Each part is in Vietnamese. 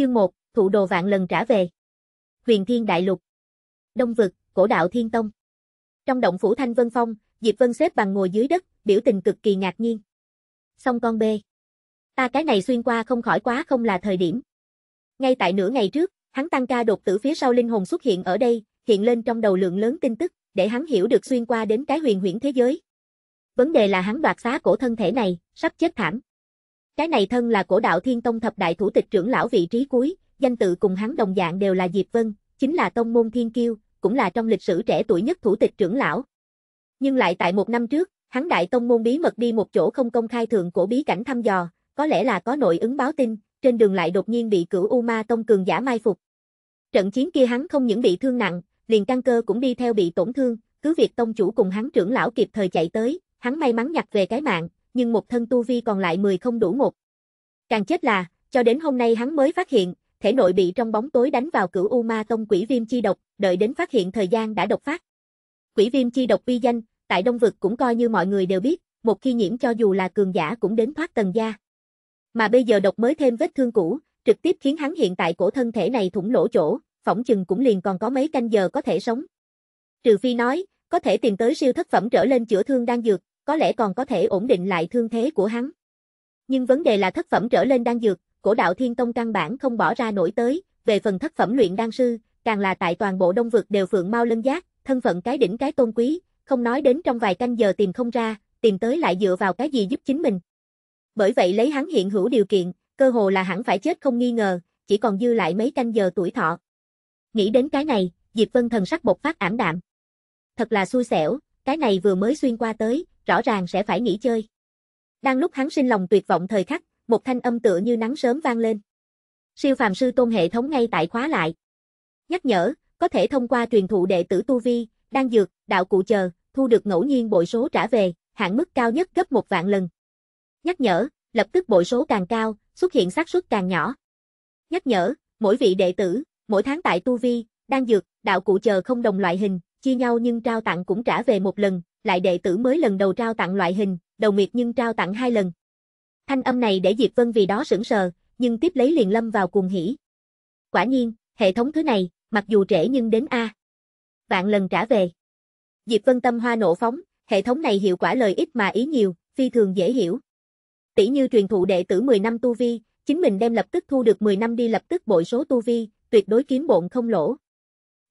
Chương 1, Thụ đồ vạn lần trả về. Huyền Thiên Đại Lục. Đông vực, Cổ đạo Thiên Tông. Trong động phủ Thanh Vân Phong, Diệp Vân xếp bằng ngồi dưới đất, biểu tình cực kỳ ngạc nhiên. Xong con bê. Ta cái này xuyên qua không khỏi quá không là thời điểm. Ngay tại nửa ngày trước, hắn tăng ca đột tử phía sau linh hồn xuất hiện ở đây, hiện lên trong đầu lượng lớn tin tức, để hắn hiểu được xuyên qua đến cái huyền huyễn thế giới. Vấn đề là hắn đoạt xá cổ thân thể này, sắp chết thảm. Cái này thân là cổ đạo thiên tông thập đại thủ tịch trưởng lão vị trí cuối, danh tự cùng hắn đồng dạng đều là Diệp Vân, chính là tông môn thiên kiêu, cũng là trong lịch sử trẻ tuổi nhất thủ tịch trưởng lão. Nhưng lại tại một năm trước, hắn đại tông môn bí mật đi một chỗ không công khai thường cổ bí cảnh thăm dò, có lẽ là có nội ứng báo tin, trên đường lại đột nhiên bị cửu U Ma tông cường giả mai phục. Trận chiến kia hắn không những bị thương nặng, liền căn cơ cũng đi theo bị tổn thương, cứ việc tông chủ cùng hắn trưởng lão kịp thời chạy tới, hắn may mắn nhặt về cái mạng, nhưng một thân tu vi còn lại 10 không đủ một. Càng chết là, cho đến hôm nay hắn mới phát hiện, thể nội bị trong bóng tối đánh vào cửu U Ma Tông Quỷ Viêm chi độc, đợi đến phát hiện thời gian đã độc phát. Quỷ Viêm chi độc uy danh, tại Đông vực cũng coi như mọi người đều biết, một khi nhiễm cho dù là cường giả cũng đến thoát tầng gia Mà bây giờ độc mới thêm vết thương cũ, trực tiếp khiến hắn hiện tại cổ thân thể này thủng lỗ chỗ, phỏng chừng cũng liền còn có mấy canh giờ có thể sống. Trừ phi nói, có thể tìm tới siêu thất phẩm trở lên chữa thương đang dược, có lẽ còn có thể ổn định lại thương thế của hắn. Nhưng vấn đề là thất phẩm trở lên đang dược, cổ đạo thiên tông căn bản không bỏ ra nổi tới, về phần thất phẩm luyện đan sư, càng là tại toàn bộ đông vực đều phượng mau lân giác, thân phận cái đỉnh cái tôn quý, không nói đến trong vài canh giờ tìm không ra, tìm tới lại dựa vào cái gì giúp chính mình. Bởi vậy lấy hắn hiện hữu điều kiện, cơ hồ là hẳn phải chết không nghi ngờ, chỉ còn dư lại mấy canh giờ tuổi thọ. Nghĩ đến cái này, Diệp Vân thần sắc bộc phát ảm đạm. Thật là xui xẻo, cái này vừa mới xuyên qua tới, rõ ràng sẽ phải nghỉ chơi. Đang lúc hắn sinh lòng tuyệt vọng thời khắc, một thanh âm tựa như nắng sớm vang lên. Siêu phàm sư tôn hệ thống ngay tại khóa lại. Nhắc nhở, có thể thông qua truyền thụ đệ tử tu vi, đang dược, đạo cụ chờ, thu được ngẫu nhiên bội số trả về, hạn mức cao nhất gấp một vạn lần. Nhắc nhở, lập tức bội số càng cao, xuất hiện xác suất càng nhỏ. Nhắc nhở, mỗi vị đệ tử, mỗi tháng tại tu vi, đang dược, đạo cụ chờ không đồng loại hình, chia nhau nhưng trao tặng cũng trả về một lần, lại đệ tử mới lần đầu trao tặng loại hình, đầu miệt nhưng trao tặng hai lần. Thanh âm này để Diệp Vân vì đó sững sờ, nhưng tiếp lấy liền lâm vào cuồng hỉ. Quả nhiên, hệ thống thứ này, mặc dù trễ nhưng đến A. Vạn lần trả về. Diệp Vân tâm hoa nổ phóng, hệ thống này hiệu quả lợi ích mà ý nhiều, phi thường dễ hiểu. Tỷ như truyền thụ đệ tử 10 năm tu vi, chính mình đem lập tức thu được 10 năm đi lập tức bội số tu vi, tuyệt đối kiếm bộn không lỗ.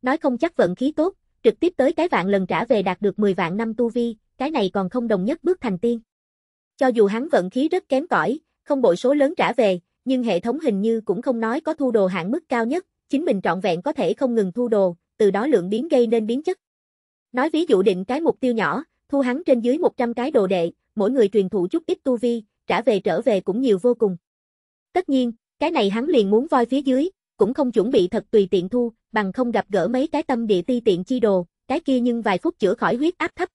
Nói không chắc vận khí tốt, trực tiếp tới cái vạn lần trả về đạt được 10 vạn năm tu vi, cái này còn không đồng nhất bước thành tiên. Cho dù hắn vận khí rất kém cỏi, không bội số lớn trả về, nhưng hệ thống hình như cũng không nói có thu đồ hạng mức cao nhất, chính mình trọn vẹn có thể không ngừng thu đồ, từ đó lượng biến gây nên biến chất. Nói ví dụ định cái mục tiêu nhỏ, thu hắn trên dưới 100 cái đồ đệ, mỗi người truyền thụ chút ít tu vi, trả về trở về cũng nhiều vô cùng. Tất nhiên, cái này hắn liền muốn voi phía dưới, cũng không chuẩn bị thật tùy tiện thu, bằng không gặp gỡ mấy cái tâm địa ti tiện chi đồ, cái kia nhưng vài phút chữa khỏi huyết áp thấp.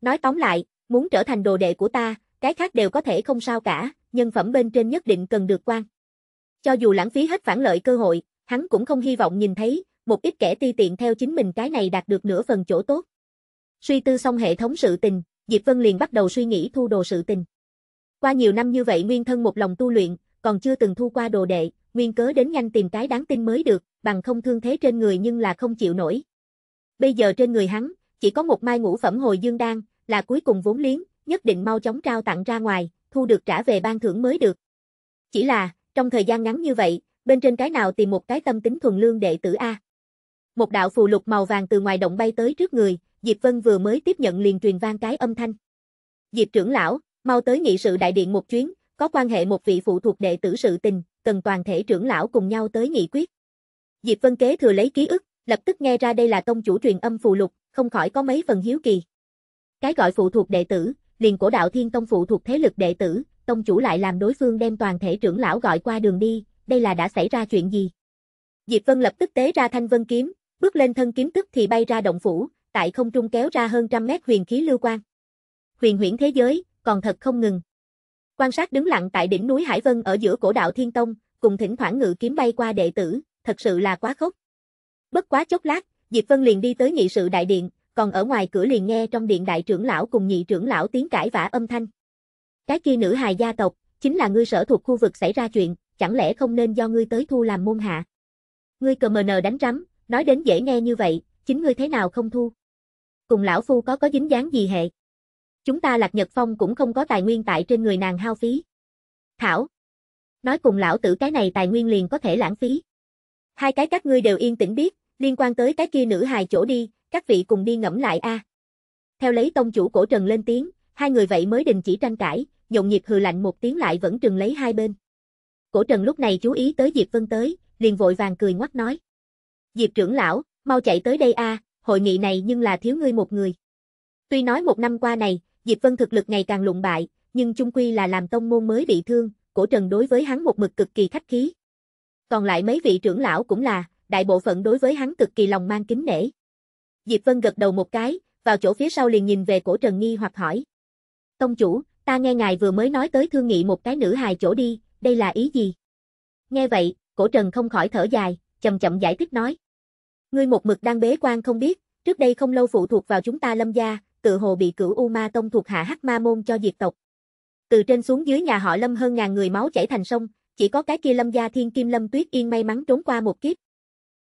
Nói tóm lại, muốn trở thành đồ đệ của ta, cái khác đều có thể không sao cả, nhân phẩm bên trên nhất định cần được quan. Cho dù lãng phí hết phản lợi cơ hội, hắn cũng không hy vọng nhìn thấy, một ít kẻ ti tiện theo chính mình cái này đạt được nửa phần chỗ tốt. Suy tư xong hệ thống sự tình, Diệp Vân liền bắt đầu suy nghĩ thu đồ sự tình. Qua nhiều năm như vậy nguyên thân một lòng tu luyện, còn chưa từng thu qua đồ đệ, nguyên cớ đến nhanh tìm cái đáng tin mới được, bằng không thương thế trên người nhưng là không chịu nổi. Bây giờ trên người hắn, chỉ có một mai ngũ phẩm hồi dương đan, là cuối cùng vốn liếng, nhất định mau chóng trao tặng ra ngoài, thu được trả về ban thưởng mới được. Chỉ là, trong thời gian ngắn như vậy, bên trên cái nào tìm một cái tâm tính thuần lương đệ tử A. Một đạo phù lục màu vàng từ ngoài động bay tới trước người, Diệp Vân vừa mới tiếp nhận liền truyền vang cái âm thanh. Diệp trưởng lão, mau tới nghị sự đại điện một chuyến, có quan hệ một vị phụ thuộc đệ tử sự tình, cần toàn thể trưởng lão cùng nhau tới nghị quyết. Diệp Vân Kế thừa lấy ký ức, lập tức nghe ra đây là tông chủ truyền âm phù lục, không khỏi có mấy phần hiếu kỳ. Cái gọi phụ thuộc đệ tử, liền cổ đạo thiên tông phụ thuộc thế lực đệ tử, tông chủ lại làm đối phương đem toàn thể trưởng lão gọi qua đường đi, đây là đã xảy ra chuyện gì? Diệp Vân lập tức tế ra thanh vân kiếm, bước lên thân kiếm tức thì bay ra động phủ, tại không trung kéo ra hơn trăm mét huyền khí lưu quang. Huyền huyễn thế giới, còn thật không ngừng. Quan sát đứng lặng tại đỉnh núi Hải Vân ở giữa cổ đạo Thiên Tông, cùng thỉnh thoảng ngự kiếm bay qua đệ tử, thật sự là quá khốc. Bất quá chốc lát, Diệp Vân liền đi tới nghị sự đại điện, còn ở ngoài cửa liền nghe trong điện đại trưởng lão cùng nhị trưởng lão tiếng cãi vã âm thanh. Cái kia nữ hài gia tộc, chính là ngươi sở thuộc khu vực xảy ra chuyện, chẳng lẽ không nên do ngươi tới thu làm môn hạ? Ngươi cờ mờ nờ đánh rắm, nói đến dễ nghe như vậy, chính ngươi thế nào không thu? Cùng lão phu có có dính dáng gì hệ? Chúng ta Lạc Nhật Phong cũng không có tài nguyên tại trên người nàng hao phí. Thảo. Nói cùng lão tử cái này tài nguyên liền có thể lãng phí. Hai cái các ngươi đều yên tĩnh biết, liên quan tới cái kia nữ hài chỗ đi, các vị cùng đi ngẫm lại a. À. Theo lấy tông chủ cổ trần lên tiếng, hai người vậy mới đình chỉ tranh cãi, nhộn nhịp hừ lạnh một tiếng lại vẫn trừng lấy hai bên. Cổ trần lúc này chú ý tới Diệp Vân tới, liền vội vàng cười ngoắc nói. Diệp trưởng lão, mau chạy tới đây a, à, hội nghị này nhưng là thiếu ngươi một người. Tuy nói một năm qua này, Diệp Vân thực lực ngày càng lụng bại, nhưng chung quy là làm tông môn mới bị thương, cổ trần đối với hắn một mực cực kỳ khách khí. Còn lại mấy vị trưởng lão cũng là, đại bộ phận đối với hắn cực kỳ lòng mang kính nể. Diệp Vân gật đầu một cái, vào chỗ phía sau liền nhìn về cổ trần nghi hoặc hỏi. Tông chủ, ta nghe ngài vừa mới nói tới thương nghị một cái nữ hài chỗ đi, đây là ý gì? Nghe vậy, cổ trần không khỏi thở dài, chậm chậm giải thích nói. Ngươi một mực đang bế quan không biết, trước đây không lâu phụ thuộc vào chúng ta lâm gia, tự hồ bị cửu U Ma Tông thuộc hạ Hắc Ma Môn cho diệt tộc. Từ trên xuống dưới nhà họ Lâm hơn ngàn người máu chảy thành sông, chỉ có cái kia Lâm gia Thiên Kim Lâm Tuyết Yên may mắn trốn qua một kiếp.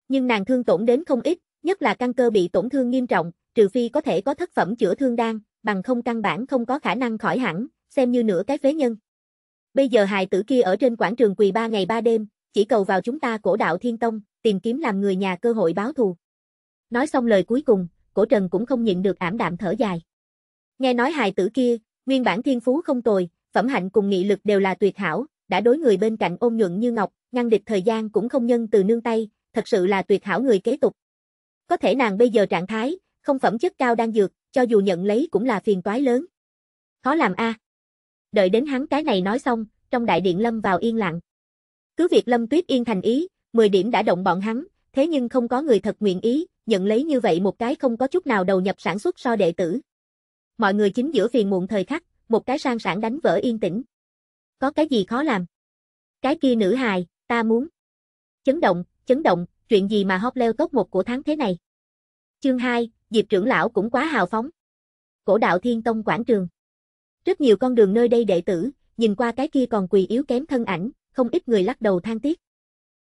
Nhưng nàng thương tổn đến không ít, nhất là căn cơ bị tổn thương nghiêm trọng, trừ phi có thể có thất phẩm chữa thương đan, bằng không căn bản không có khả năng khỏi hẳn, xem như nửa cái phế nhân. Bây giờ hài tử kia ở trên quảng trường quỳ ba ngày ba đêm, chỉ cầu vào chúng ta cổ đạo Thiên Tông, tìm kiếm làm người nhà cơ hội báo thù. Nói xong lời cuối cùng, cổ trần cũng không nhịn được ảm đạm thở dài. Nghe nói hài tử kia, nguyên bản thiên phú không tồi, phẩm hạnh cùng nghị lực đều là tuyệt hảo, đã đối người bên cạnh ôn nhuận như ngọc, ngăn địch thời gian cũng không nhân từ nương tay, thật sự là tuyệt hảo người kế tục. Có thể nàng bây giờ trạng thái, không phẩm chất cao đang dược, cho dù nhận lấy cũng là phiền toái lớn. Khó làm a. Đợi đến hắn cái này nói xong, trong đại điện lâm vào yên lặng. Cứ việc Lâm Tuyết Yên thành ý, 10 điểm đã động bọn hắn, thế nhưng không có người thật nguyện ý, nhận lấy như vậy một cái không có chút nào đầu nhập sản xuất so đệ tử. Mọi người chính giữa phiền muộn thời khắc, một cái sang sản đánh vỡ yên tĩnh. Có cái gì khó làm? Cái kia nữ hài, ta muốn. Chấn động, chấn động, chuyện gì mà hóp leo tốt một của tháng thế này? Chương 2, Diệp trưởng lão cũng quá hào phóng. Cổ đạo Thiên Tông quảng trường. Rất nhiều con đường nơi đây đệ tử, nhìn qua cái kia còn quỳ yếu kém thân ảnh, không ít người lắc đầu than tiếc.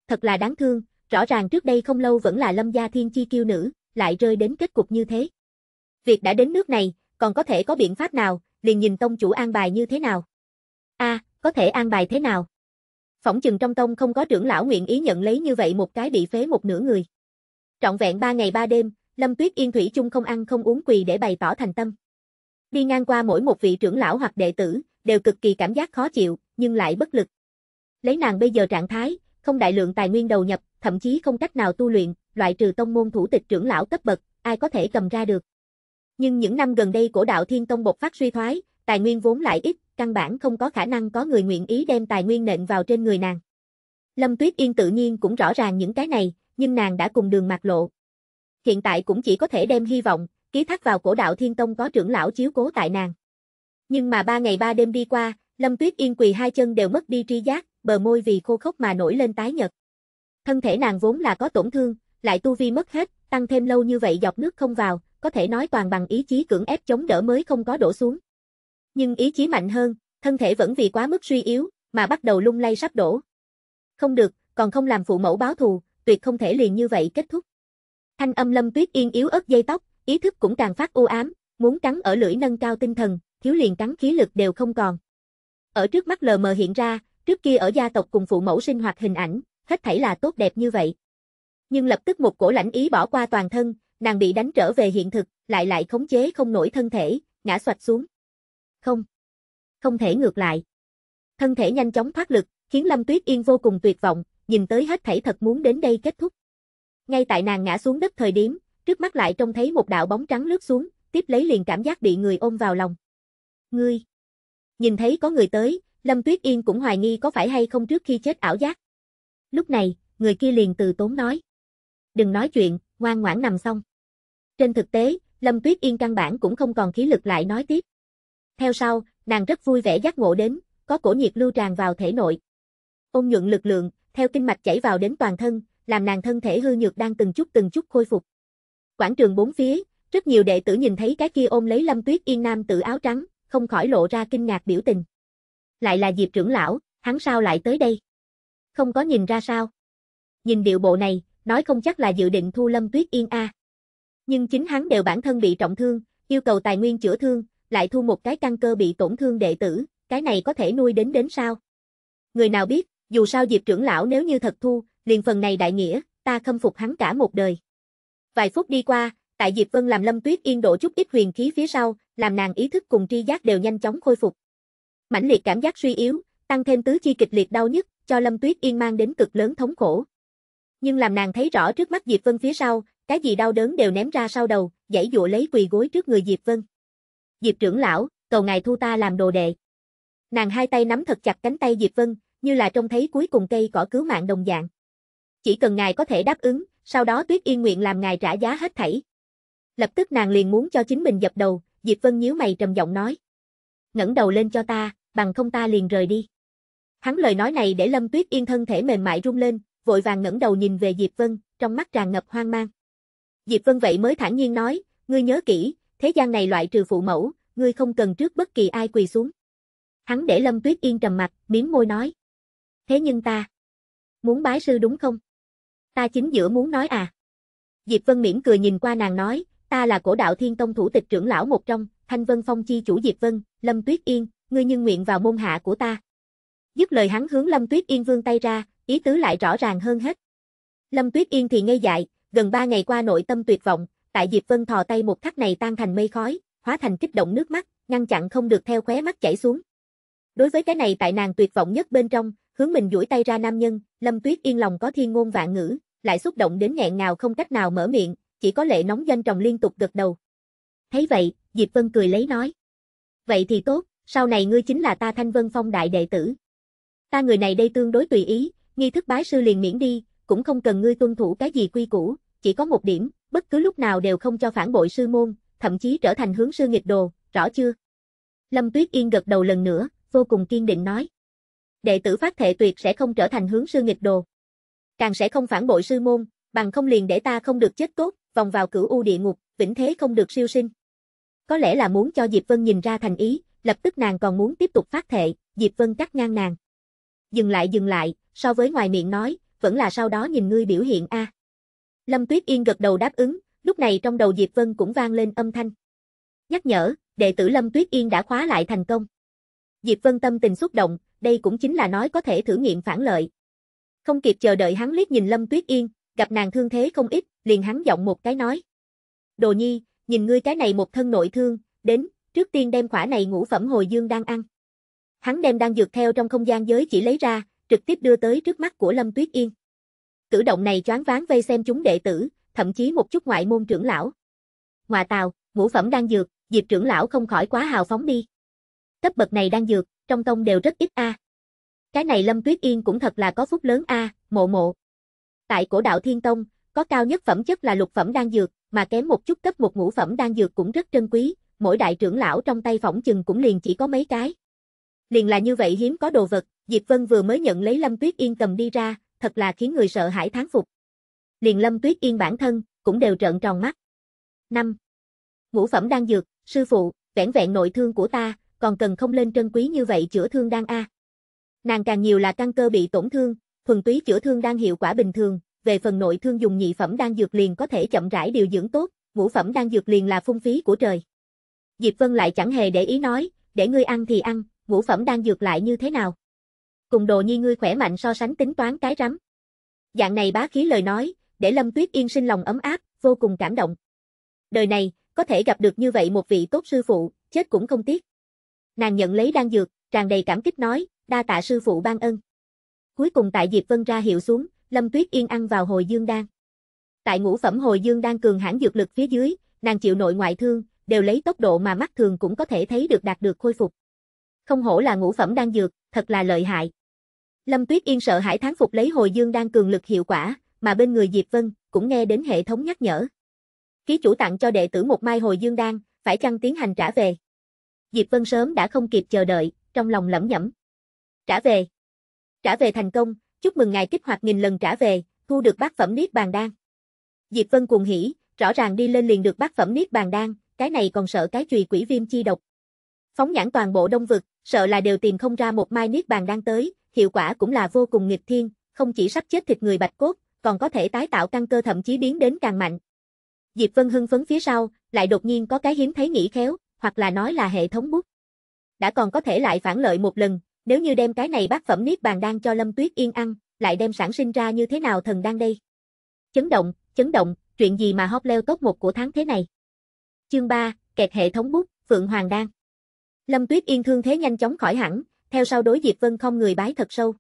Thật là đáng thương, Rõ ràng trước đây không lâu vẫn là lâm gia thiên chi kiêu nữ, lại rơi đến kết cục như thế. Việc đã đến nước này, còn có thể có biện pháp nào, liền nhìn tông chủ an bài như thế nào. a à, có thể an bài thế nào? Phỏng chừng trong tông không có trưởng lão nguyện ý nhận lấy như vậy một cái bị phế một nửa người. Trọn vẹn ba ngày ba đêm, Lâm Tuyết Yên Thủy chung không ăn không uống quỳ để bày tỏ thành tâm. Đi ngang qua mỗi một vị trưởng lão hoặc đệ tử, đều cực kỳ cảm giác khó chịu, nhưng lại bất lực. Lấy nàng bây giờ trạng thái, không đại lượng tài nguyên đầu nhập, thậm chí không cách nào tu luyện, loại trừ tông môn thủ tịch trưởng lão cấp bậc, ai có thể cầm ra được. Nhưng những năm gần đây cổ đạo Thiên Tông bộc phát suy thoái, tài nguyên vốn lại ít, căn bản không có khả năng có người nguyện ý đem tài nguyên nện vào trên người nàng. Lâm Tuyết Yên tự nhiên cũng rõ ràng những cái này, nhưng nàng đã cùng đường mạc lộ. Hiện tại cũng chỉ có thể đem hy vọng, ký thác vào cổ đạo Thiên Tông có trưởng lão chiếu cố tại nàng. Nhưng mà ba ngày ba đêm đi qua, Lâm Tuyết Yên quỳ hai chân đều mất đi tri giác, bờ môi vì khô khốc mà nổi lên tái nhật. Thân thể nàng vốn là có tổn thương, lại tu vi mất hết, tăng thêm lâu như vậy dọc nước không vào, có thể nói toàn bằng ý chí cưỡng ép chống đỡ mới không có đổ xuống. Nhưng ý chí mạnh hơn, thân thể vẫn vì quá mức suy yếu, mà bắt đầu lung lay sắp đổ. Không được, còn không làm phụ mẫu báo thù, tuyệt không thể liền như vậy kết thúc. Thanh âm Lâm Tuyết Yên yếu ớt dây tóc, ý thức cũng càng phát u ám, muốn cắn ở lưỡi nâng cao tinh thần, thiếu liền cắn khí lực đều không còn. Ở trước mắt lờ mờ hiện ra, trước kia ở gia tộc cùng phụ mẫu sinh hoạt hình ảnh, hết thảy là tốt đẹp như vậy. Nhưng lập tức một cổ lãnh ý bỏ qua toàn thân, nàng bị đánh trở về hiện thực, lại lại khống chế không nổi thân thể, ngã xoạch xuống. Không. Không thể ngược lại. Thân thể nhanh chóng thoát lực, khiến Lâm Tuyết Yên vô cùng tuyệt vọng, nhìn tới hết thảy thật muốn đến đây kết thúc. Ngay tại nàng ngã xuống đất thời điểm, trước mắt lại trông thấy một đạo bóng trắng lướt xuống, tiếp lấy liền cảm giác bị người ôm vào lòng. Ngươi! Nhìn thấy có người tới, Lâm Tuyết Yên cũng hoài nghi có phải hay không trước khi chết ảo giác. Lúc này, người kia liền từ tốn nói. Đừng nói chuyện, ngoan ngoãn nằm xong. Trên thực tế, Lâm Tuyết Yên căn bản cũng không còn khí lực lại nói tiếp. Theo sau, nàng rất vui vẻ giác ngộ đến, có cổ nhiệt lưu tràn vào thể nội. Ôn nhuận lực lượng, theo kinh mạch chảy vào đến toàn thân, làm nàng thân thể hư nhược đang từng chút từng chút khôi phục. Quảng trường bốn phía, rất nhiều đệ tử nhìn thấy cái kia ôm lấy Lâm Tuyết Yên nam tử áo trắng, không khỏi lộ ra kinh ngạc biểu tình. Lại là Diệp trưởng lão, hắn sao lại tới đây? không có nhìn ra sao. Nhìn điệu bộ này, nói không chắc là dự định thu Lâm Tuyết Yên a. Nhưng chính hắn đều bản thân bị trọng thương, yêu cầu tài nguyên chữa thương, lại thu một cái căn cơ bị tổn thương đệ tử, cái này có thể nuôi đến đến sao? Người nào biết, dù sao Diệp trưởng lão nếu như thật thu, liền phần này đại nghĩa, ta khâm phục hắn cả một đời. Vài phút đi qua, tại Diệp Vân làm Lâm Tuyết Yên độ chút ít huyền khí phía sau, làm nàng ý thức cùng tri giác đều nhanh chóng khôi phục. Mãnh liệt cảm giác suy yếu, tăng thêm tứ chi kịch liệt đau nhức, cho Lâm Tuyết Yên mang đến cực lớn thống khổ. Nhưng làm nàng thấy rõ trước mắt Diệp Vân phía sau, cái gì đau đớn đều ném ra sau đầu, giãy dụa lấy quỳ gối trước người Diệp Vân. Diệp trưởng lão, cầu ngài thu ta làm đồ đệ. Nàng hai tay nắm thật chặt cánh tay Diệp Vân, như là trông thấy cuối cùng cây cỏ cứu mạng đồng dạng. Chỉ cần ngài có thể đáp ứng, sau đó Tuyết Yên nguyện làm ngài trả giá hết thảy. Lập tức nàng liền muốn cho chính mình dập đầu, Diệp Vân nhíu mày trầm giọng nói. ngẩng đầu lên cho ta, bằng không ta liền rời đi. Hắn lời nói này để Lâm Tuyết Yên thân thể mềm mại rung lên, vội vàng ngẩng đầu nhìn về Diệp Vân, trong mắt tràn ngập hoang mang. Diệp Vân vậy mới thản nhiên nói, ngươi nhớ kỹ, thế gian này loại trừ phụ mẫu, ngươi không cần trước bất kỳ ai quỳ xuống. Hắn để Lâm Tuyết Yên trầm mặt, miếm môi nói. Thế nhưng ta, muốn bái sư đúng không? Ta chính giữa muốn nói à? Diệp Vân miễn cười nhìn qua nàng nói, ta là cổ đạo thiên tông thủ tịch trưởng lão một trong, Thanh Vân Phong chi chủ Diệp Vân, Lâm Tuyết Yên, ngươi nhưng nguyện vào môn hạ của ta. Dứt lời hắn hướng Lâm Tuyết Yên vương tay ra, ý tứ lại rõ ràng hơn hết. Lâm Tuyết Yên thì ngây dại, gần ba ngày qua nội tâm tuyệt vọng, tại Diệp Vân thò tay một khắc này tan thành mây khói, hóa thành kích động nước mắt, ngăn chặn không được theo khóe mắt chảy xuống. Đối với cái này tại nàng tuyệt vọng nhất bên trong, hướng mình duỗi tay ra nam nhân, Lâm Tuyết Yên lòng có thiên ngôn vạn ngữ, lại xúc động đến nghẹn ngào không cách nào mở miệng, chỉ có lệ nóng danh tròng liên tục gật đầu. Thấy vậy, Diệp Vân cười lấy nói. Vậy thì tốt, sau này ngươi chính là ta Thanh Vân Phong đại đệ tử, Ta người này đây tương đối tùy ý, nghi thức bái sư liền miễn đi, cũng không cần ngươi tuân thủ cái gì quy củ, chỉ có một điểm, bất cứ lúc nào đều không cho phản bội sư môn, thậm chí trở thành hướng sư nghịch đồ, rõ chưa? Lâm Tuyết Yên gật đầu lần nữa, vô cùng kiên định nói. Đệ tử phát thệ tuyệt sẽ không trở thành hướng sư nghịch đồ. Càng sẽ không phản bội sư môn, bằng không liền để ta không được chết tốt, vòng vào cửu u địa ngục, vĩnh thế không được siêu sinh. Có lẽ là muốn cho Diệp Vân nhìn ra thành ý, lập tức nàng còn muốn tiếp tục phát thệ, Diệp Vân cắt ngang nàng dừng lại dừng lại, so với ngoài miệng nói, vẫn là sau đó nhìn ngươi biểu hiện a. Lâm Tuyết Yên gật đầu đáp ứng, lúc này trong đầu Diệp Vân cũng vang lên âm thanh. Nhắc nhở, đệ tử Lâm Tuyết Yên đã khóa lại thành công. Diệp Vân tâm tình xúc động, đây cũng chính là nói có thể thử nghiệm phản lợi. Không kịp chờ đợi hắn liếc nhìn Lâm Tuyết Yên, gặp nàng thương thế không ít, liền hắn giọng một cái nói. Đồ nhi, nhìn ngươi cái này một thân nội thương, đến, trước tiên đem khỏa này ngũ phẩm hồi dương đang ăn. Hắn đem đang dược theo trong không gian giới chỉ lấy ra, trực tiếp đưa tới trước mắt của Lâm Tuyết Yên. Cử động này choáng váng vây xem chúng đệ tử, thậm chí một chút ngoại môn trưởng lão. Ngoà tào, ngũ phẩm đang dược, Diệp trưởng lão không khỏi quá hào phóng đi. Cấp bậc này đang dược, trong tông đều rất ít a. Cái này Lâm Tuyết Yên cũng thật là có phúc lớn a, mộ mộ. Tại cổ đạo Thiên Tông, có cao nhất phẩm chất là lục phẩm đang dược, mà kém một chút cấp một ngũ phẩm đang dược cũng rất trân quý, mỗi đại trưởng lão trong tay phỏng chừng cũng liền chỉ có mấy cái. Liền là như vậy hiếm có đồ vật, Diệp Vân vừa mới nhận lấy Lâm Tuyết Yên cầm đi ra, thật là khiến người sợ hãi thán phục. Liền Lâm Tuyết Yên bản thân, cũng đều trợn tròn mắt. 5. Ngũ phẩm đang dược, sư phụ, vẻn vẹn nội thương của ta, còn cần không lên trân quý như vậy chữa thương đang a. Nàng càng nhiều là căn cơ bị tổn thương, thuần túy chữa thương đang hiệu quả bình thường, về phần nội thương dùng nhị phẩm đang dược liền có thể chậm rãi điều dưỡng tốt, ngũ phẩm đang dược liền là phung phí của trời. Diệp Vân lại chẳng hề để ý nói, để ngươi ăn thì ăn, ngũ phẩm đang dược lại như thế nào. Cùng đồ nhi ngươi khỏe mạnh so sánh tính toán cái rắm. Dạng này bá khí lời nói, để Lâm Tuyết Yên sinh lòng ấm áp, vô cùng cảm động. Đời này, có thể gặp được như vậy một vị tốt sư phụ, chết cũng không tiếc. Nàng nhận lấy đan dược, tràn đầy cảm kích nói, đa tạ sư phụ ban ân. Cuối cùng tại Diệp Vân ra hiệu xuống, Lâm Tuyết Yên ăn vào hồi dương đan. Tại ngũ phẩm hồi dương đan cường hãn dược lực phía dưới, nàng chịu nội ngoại thương, đều lấy tốc độ mà mắt thường cũng có thể thấy được đạt được khôi phục không hổ là ngũ phẩm đan dược, thật là lợi hại. Lâm Tuyết Yên sợ hãi thán phục lấy hồi dương đan cường lực hiệu quả, mà bên người Diệp Vân cũng nghe đến hệ thống nhắc nhở. Ký chủ tặng cho đệ tử một mai hồi dương đan, phải chăng tiến hành trả về? Diệp Vân sớm đã không kịp chờ đợi, trong lòng lẩm nhẩm. Trả về. Trả về thành công, chúc mừng ngài kích hoạt nghìn lần trả về, thu được bát phẩm niết bàn đan. Diệp Vân cuồng hỉ, rõ ràng đi lên liền được bát phẩm niết bàn đan, cái này còn sợ cái chùy quỷ viêm chi độc. Phóng nhãn toàn bộ đông vực, sợ là đều tìm không ra một mai niết bàn đang tới, hiệu quả cũng là vô cùng nghịch thiên, không chỉ sắp chết thịt người bạch cốt, còn có thể tái tạo căn cơ thậm chí biến đến càng mạnh. Diệp Vân hưng phấn phía sau, lại đột nhiên có cái hiếm thấy nghĩ khéo, hoặc là nói là hệ thống bút. Đã còn có thể lại phản lợi một lần, nếu như đem cái này bác phẩm niết bàn đang cho Lâm Tuyết Yên ăn, lại đem sản sinh ra như thế nào thần đang đây. Chấn động, chấn động, chuyện gì mà hóp leo top một của tháng thế này. Chương 3, kẹt hệ thống bút, Phượng Hoàng đang. Lâm Tuyết Yên thương thế nhanh chóng khỏi hẳn, theo sau đối Diệp Vân không người bái thật sâu.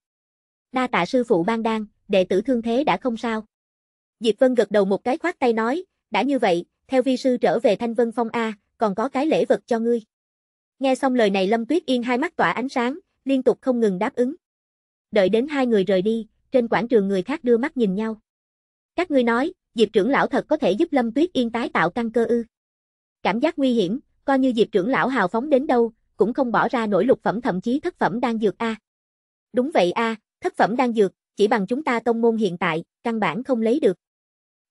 Đa tạ sư phụ ban đan, đệ tử thương thế đã không sao. Diệp Vân gật đầu một cái khoát tay nói, đã như vậy, theo vi sư trở về Thanh Vân Phong A, còn có cái lễ vật cho ngươi. Nghe xong lời này Lâm Tuyết Yên hai mắt tỏa ánh sáng, liên tục không ngừng đáp ứng. Đợi đến hai người rời đi, trên quảng trường người khác đưa mắt nhìn nhau. Các ngươi nói, Diệp trưởng lão thật có thể giúp Lâm Tuyết Yên tái tạo căn cơ ư. Cảm giác nguy hiểm, coi như Diệp trưởng lão hào phóng đến đâu, cũng không bỏ ra nổi lục phẩm thậm chí thất phẩm đang dược a. Đúng vậy a, thất phẩm đang dược, chỉ bằng chúng ta tông môn hiện tại, căn bản không lấy được.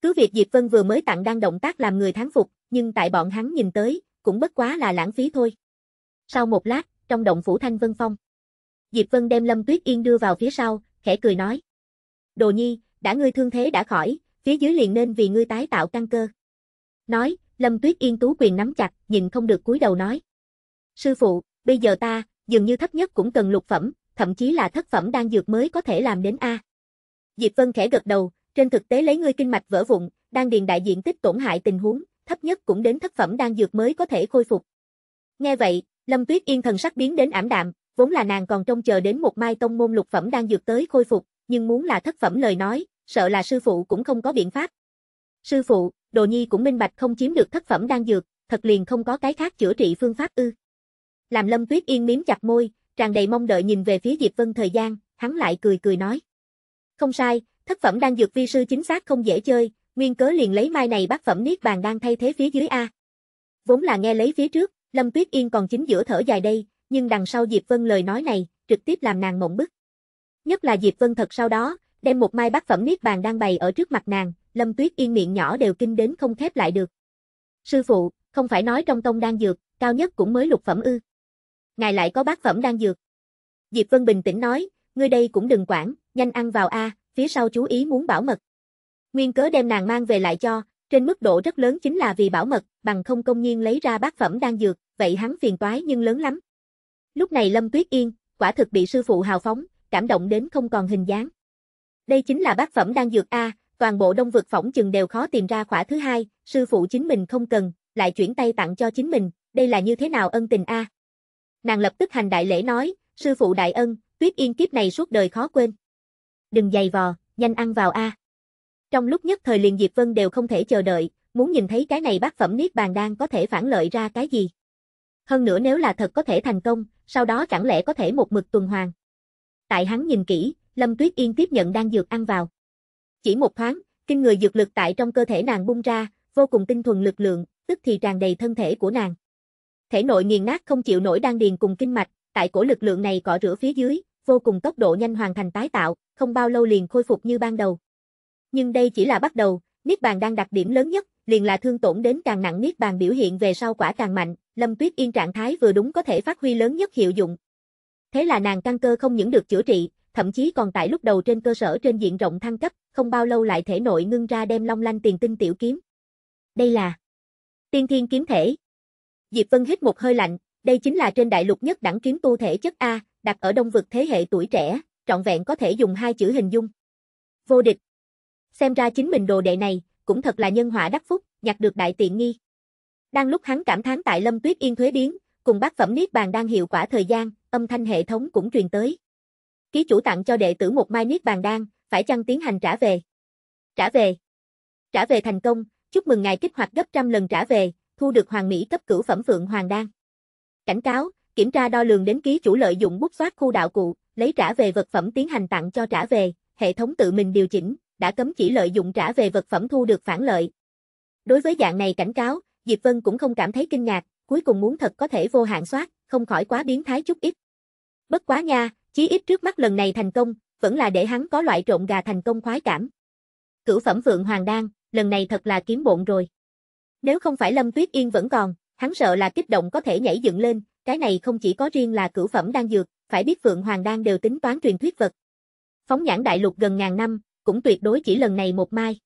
Cứ việc Diệp Vân vừa mới tặng đang động tác làm người thắng phục, nhưng tại bọn hắn nhìn tới, cũng bất quá là lãng phí thôi. Sau một lát, trong động phủ Thanh Vân Phong, Diệp Vân đem Lâm Tuyết Yên đưa vào phía sau, khẽ cười nói: "Đồ Nhi, đã ngươi thương thế đã khỏi, phía dưới liền nên vì ngươi tái tạo căn cơ." Nói, Lâm Tuyết Yên tú quyền nắm chặt, nhìn không được cúi đầu nói. Sư phụ, bây giờ ta, dường như thấp nhất cũng cần lục phẩm, thậm chí là thất phẩm đang dược mới có thể làm đến A. Diệp Vân khẽ gật đầu, trên thực tế lấy ngươi kinh mạch vỡ vụn, đang điền đại diện tích tổn hại tình huống, thấp nhất cũng đến thất phẩm đang dược mới có thể khôi phục. Nghe vậy, Lâm Tuyết Yên thần sắc biến đến ảm đạm, vốn là nàng còn trông chờ đến một mai tông môn lục phẩm đang dược tới khôi phục, nhưng muốn là thất phẩm lời nói, sợ là sư phụ cũng không có biện pháp. Sư phụ, Đồ Nhi cũng minh bạch không chiếm được thất phẩm đan dược, thật liền không có cái khác chữa trị phương pháp ư. Làm Lâm Tuyết Yên miếm chặt môi, tràn đầy mong đợi nhìn về phía Diệp Vân thời gian, hắn lại cười cười nói. Không sai, thất phẩm đan dược vi sư chính xác không dễ chơi, nguyên cớ liền lấy mai này bát phẩm niết bàn đang thay thế phía dưới A. Vốn là nghe lấy phía trước, Lâm Tuyết Yên còn chính giữa thở dài đây, nhưng đằng sau Diệp Vân lời nói này, trực tiếp làm nàng mộng bức. Nhất là Diệp Vân thật sau đó, đem một mai bát phẩm niết bàn đang bày ở trước mặt nàng, Lâm Tuyết Yên miệng nhỏ đều kinh đến không khép lại được. Sư phụ, không phải nói trong tông đan dược, cao nhất cũng mới lục phẩm ư. Ngài lại có bát phẩm đan dược. Diệp Vân bình tĩnh nói, ngươi đây cũng đừng quản, nhanh ăn vào a, phía sau chú ý muốn bảo mật. Nguyên cớ đem nàng mang về lại cho, trên mức độ rất lớn chính là vì bảo mật, bằng không công nhiên lấy ra bát phẩm đan dược, vậy hắn phiền toái nhưng lớn lắm. Lúc này Lâm Tuyết Yên, quả thực bị sư phụ hào phóng, cảm động đến không còn hình dáng. Đây chính là bát phẩm đan dược a, toàn bộ đông vực phỏng chừng đều khó tìm ra khỏa thứ hai, sư phụ chính mình không cần, lại chuyển tay tặng cho chính mình, đây là như thế nào ân tình a? Nàng lập tức hành đại lễ nói, sư phụ đại ân, tuyết yên kiếp này suốt đời khó quên. Đừng dày vò, nhanh ăn vào a. Trong lúc nhất thời liền Diệp Vân đều không thể chờ đợi, muốn nhìn thấy cái này bác phẩm Niết Bàn Đan có thể phản lợi ra cái gì. Hơn nữa nếu là thật có thể thành công, sau đó chẳng lẽ có thể một mực tuần hoàn. Tại hắn nhìn kỹ, Lâm Tuyết Yên tiếp nhận đang dược ăn vào. Chỉ một thoáng, kinh người dược lực tại trong cơ thể nàng bung ra, vô cùng tinh thuần lực lượng, tức thì tràn đầy thân thể của nàng. Thể nội nghiền nát không chịu nổi đang điền cùng kinh mạch, tại cổ lực lượng này cọ rửa phía dưới, vô cùng tốc độ nhanh hoàn thành tái tạo, không bao lâu liền khôi phục như ban đầu. Nhưng đây chỉ là bắt đầu, Niết Bàn đang đặc điểm lớn nhất, liền là thương tổn đến càng nặng Niết Bàn biểu hiện về sau quả càng mạnh, Lâm Tuyết Yên trạng thái vừa đúng có thể phát huy lớn nhất hiệu dụng. Thế là nàng căn cơ không những được chữa trị, thậm chí còn tại lúc đầu trên cơ sở trên diện rộng thăng cấp, không bao lâu lại thể nội ngưng ra đem long lanh tiền tinh tiểu kiếm. Đây là Tiên Thiên kiếm thể. Diệp Vân hít một hơi lạnh, đây chính là trên đại lục nhất đẳng kiếm tu thể chất a, đặt ở đông vực thế hệ tuổi trẻ, trọn vẹn có thể dùng hai chữ hình dung. Vô địch. Xem ra chính mình đồ đệ này, cũng thật là nhân họa đắc phúc, nhặt được đại tiện nghi. Đang lúc hắn cảm thán tại Lâm Tuyết Yên thuế biến, cùng bác phẩm niết bàn đang hiệu quả thời gian, âm thanh hệ thống cũng truyền tới. Ký chủ tặng cho đệ tử một mai niết bàn đang phải chăng tiến hành trả về? Trả về. Trả về thành công, chúc mừng ngài kích hoạt gấp trăm lần trả về, thu được hoàng mỹ cấp cửu phẩm phượng hoàng đan. Cảnh cáo, kiểm tra đo lường đến ký chủ lợi dụng bút soát khu đạo cụ, lấy trả về vật phẩm tiến hành tặng cho trả về, hệ thống tự mình điều chỉnh, đã cấm chỉ lợi dụng trả về vật phẩm thu được phản lợi. Đối với dạng này cảnh cáo, Diệp Vân cũng không cảm thấy kinh ngạc, cuối cùng muốn thật có thể vô hạn soát, không khỏi quá biến thái chút ít. Bất quá nha, chí ít trước mắt lần này thành công, vẫn là để hắn có loại trộn gà thành công khoái cảm. Cửu phẩm vượng Hoàng Đan, lần này thật là kiếm bộn rồi. Nếu không phải Lâm Tuyết Yên vẫn còn, hắn sợ là kích động có thể nhảy dựng lên, cái này không chỉ có riêng là cửu phẩm đan dược, phải biết vượng Hoàng Đan đều tính toán truyền thuyết vật. Phóng nhãn đại lục gần ngàn năm, cũng tuyệt đối chỉ lần này một mai.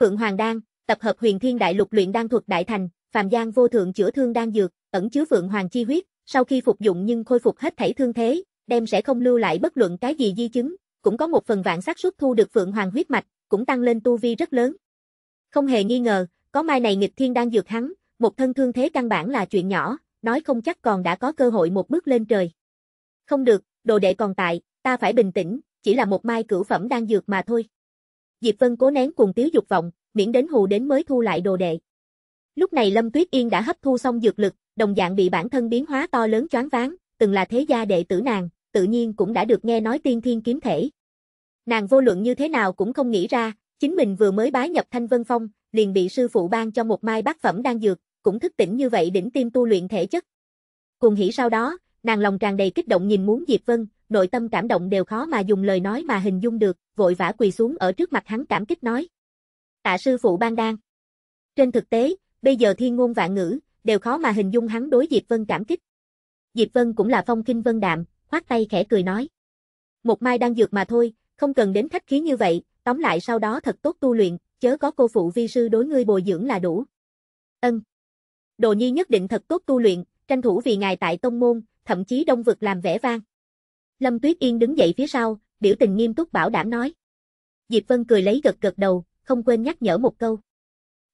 Phượng Hoàng Đan, tập hợp huyền thiên đại lục luyện đan thuật đại thành, phàm gian vô thượng chữa thương đan dược, ẩn chứa Phượng Hoàng chi huyết, sau khi phục dụng nhưng khôi phục hết thảy thương thế, đem sẽ không lưu lại bất luận cái gì di chứng, cũng có một phần vạn xác suất thu được Phượng Hoàng huyết mạch, cũng tăng lên tu vi rất lớn. Không hề nghi ngờ, có mai này nghịch thiên đang dược hắn, một thân thương thế căn bản là chuyện nhỏ, nói không chắc còn đã có cơ hội một bước lên trời. Không được, đồ đệ còn tại, ta phải bình tĩnh, chỉ là một mai cửu phẩm đang dược mà thôi. Diệp Vân cố nén cuồng tiếu dục vọng, miễn đến hù đến mới thu lại đồ đệ. Lúc này Lâm Tuyết Yên đã hấp thu xong dược lực, đồng dạng bị bản thân biến hóa to lớn choáng váng, từng là thế gia đệ tử nàng, tự nhiên cũng đã được nghe nói tiên thiên kiếm thể. Nàng vô luận như thế nào cũng không nghĩ ra, chính mình vừa mới bái nhập Thanh Vân Phong, liền bị sư phụ ban cho một mai bát phẩm đang dược, cũng thức tỉnh như vậy đỉnh tim tu luyện thể chất. Cùng hỉ sau đó, nàng lòng tràn đầy kích động nhìn muốn Diệp Vân, nội tâm cảm động đều khó mà dùng lời nói mà hình dung được, vội vã quỳ xuống ở trước mặt hắn cảm kích nói. Tạ sư phụ ban đang Trên thực tế, bây giờ thiên ngôn vạn ngữ, đều khó mà hình dung hắn đối Diệp Vân cảm kích. Diệp Vân cũng là phong kinh vân đạm, khoát tay khẽ cười nói. Một mai đang dược mà thôi, không cần đến khách khí như vậy, tóm lại sau đó thật tốt tu luyện, chớ có cô phụ vi sư đối ngươi bồi dưỡng là đủ. Ân. Đồ nhi nhất định thật tốt tu luyện, tranh thủ vì ngài tại tông môn, thậm chí đông vực làm vẻ vang. Lâm Tuyết Yên đứng dậy phía sau, biểu tình nghiêm túc bảo đảm nói. Diệp Vân cười lấy gật gật đầu, không quên nhắc nhở một câu.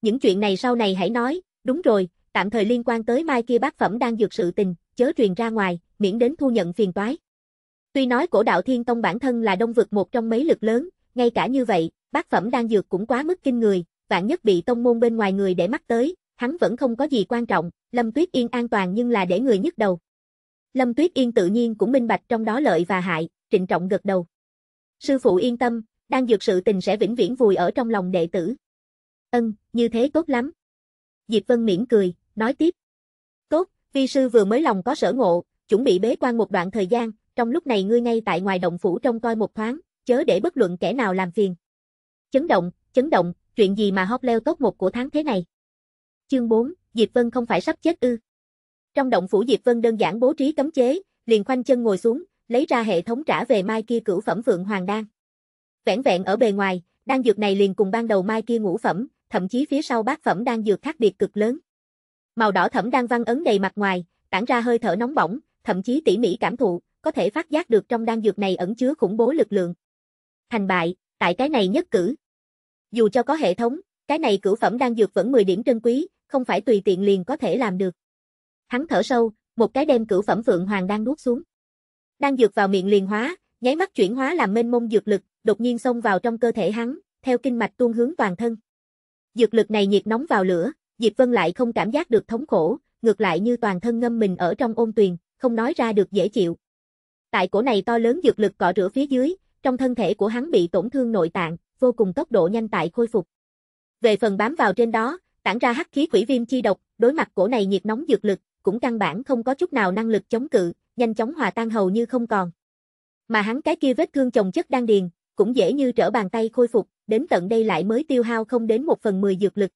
Những chuyện này sau này hãy nói, đúng rồi, tạm thời liên quan tới mai kia bác phẩm đang dược sự tình, chớ truyền ra ngoài, miễn đến thu nhận phiền toái. Tuy nói cổ đạo thiên tông bản thân là đông vực một trong mấy lực lớn, ngay cả như vậy, bác phẩm đang dược cũng quá mức kinh người, vạn nhất bị tông môn bên ngoài người để mắt tới, hắn vẫn không có gì quan trọng, Lâm Tuyết Yên an toàn nhưng là để người nhức đầu. Lâm Tuyết Yên tự nhiên cũng minh bạch trong đó lợi và hại, trịnh trọng gật đầu. Sư phụ yên tâm, đang dược sự tình sẽ vĩnh viễn vùi ở trong lòng đệ tử. Ân, như thế tốt lắm. Diệp Vân miễn cười, nói tiếp. Tốt, vi sư vừa mới lòng có sở ngộ, chuẩn bị bế quan một đoạn thời gian, trong lúc này ngươi ngay tại ngoài động phủ trông coi một thoáng, chớ để bất luận kẻ nào làm phiền. Chấn động, chấn động, chuyện gì mà hóp leo tốt một của tháng thế này? Chương 4, Diệp Vân không phải sắp chết ư. Trong động phủ Diệp Vân đơn giản bố trí cấm chế, liền khoanh chân ngồi xuống, lấy ra hệ thống trả về mai kia cửu phẩm vượng Hoàng Đan. Vẹn vẹn ở bề ngoài, đan dược này liền cùng ban đầu mai kia ngũ phẩm, thậm chí phía sau bát phẩm đan dược khác biệt cực lớn. Màu đỏ thẫm đan văn ấn đầy mặt ngoài, tản ra hơi thở nóng bỏng, thậm chí tỉ mỉ cảm thụ, có thể phát giác được trong đan dược này ẩn chứa khủng bố lực lượng. Thành bại, tại cái này nhất cử. Dù cho có hệ thống, cái này cửu phẩm đan dược vẫn 10 điểm trân quý, không phải tùy tiện liền có thể làm được. Hắn thở sâu, một cái đem cửu phẩm vượng hoàng đang nuốt xuống. Đan dược vào miệng liền hóa, nháy mắt chuyển hóa làm mênh mông dược lực, đột nhiên xông vào trong cơ thể hắn, theo kinh mạch tuôn hướng toàn thân. Dược lực này nhiệt nóng vào lửa, Diệp Vân lại không cảm giác được thống khổ, ngược lại như toàn thân ngâm mình ở trong ôn tuyền, không nói ra được dễ chịu. Tại cổ này to lớn dược lực cọ rửa phía dưới, trong thân thể của hắn bị tổn thương nội tạng, vô cùng tốc độ nhanh tại khôi phục. Về phần bám vào trên đó, tản ra hắc khí quỷ viêm chi độc, đối mặt cổ này nhiệt nóng dược lực, cũng căn bản không có chút nào năng lực chống cự, nhanh chóng hòa tan hầu như không còn. Mà hắn cái kia vết thương chồng chất đang điền, cũng dễ như trở bàn tay khôi phục, đến tận đây lại mới tiêu hao không đến một phần mười dược lực.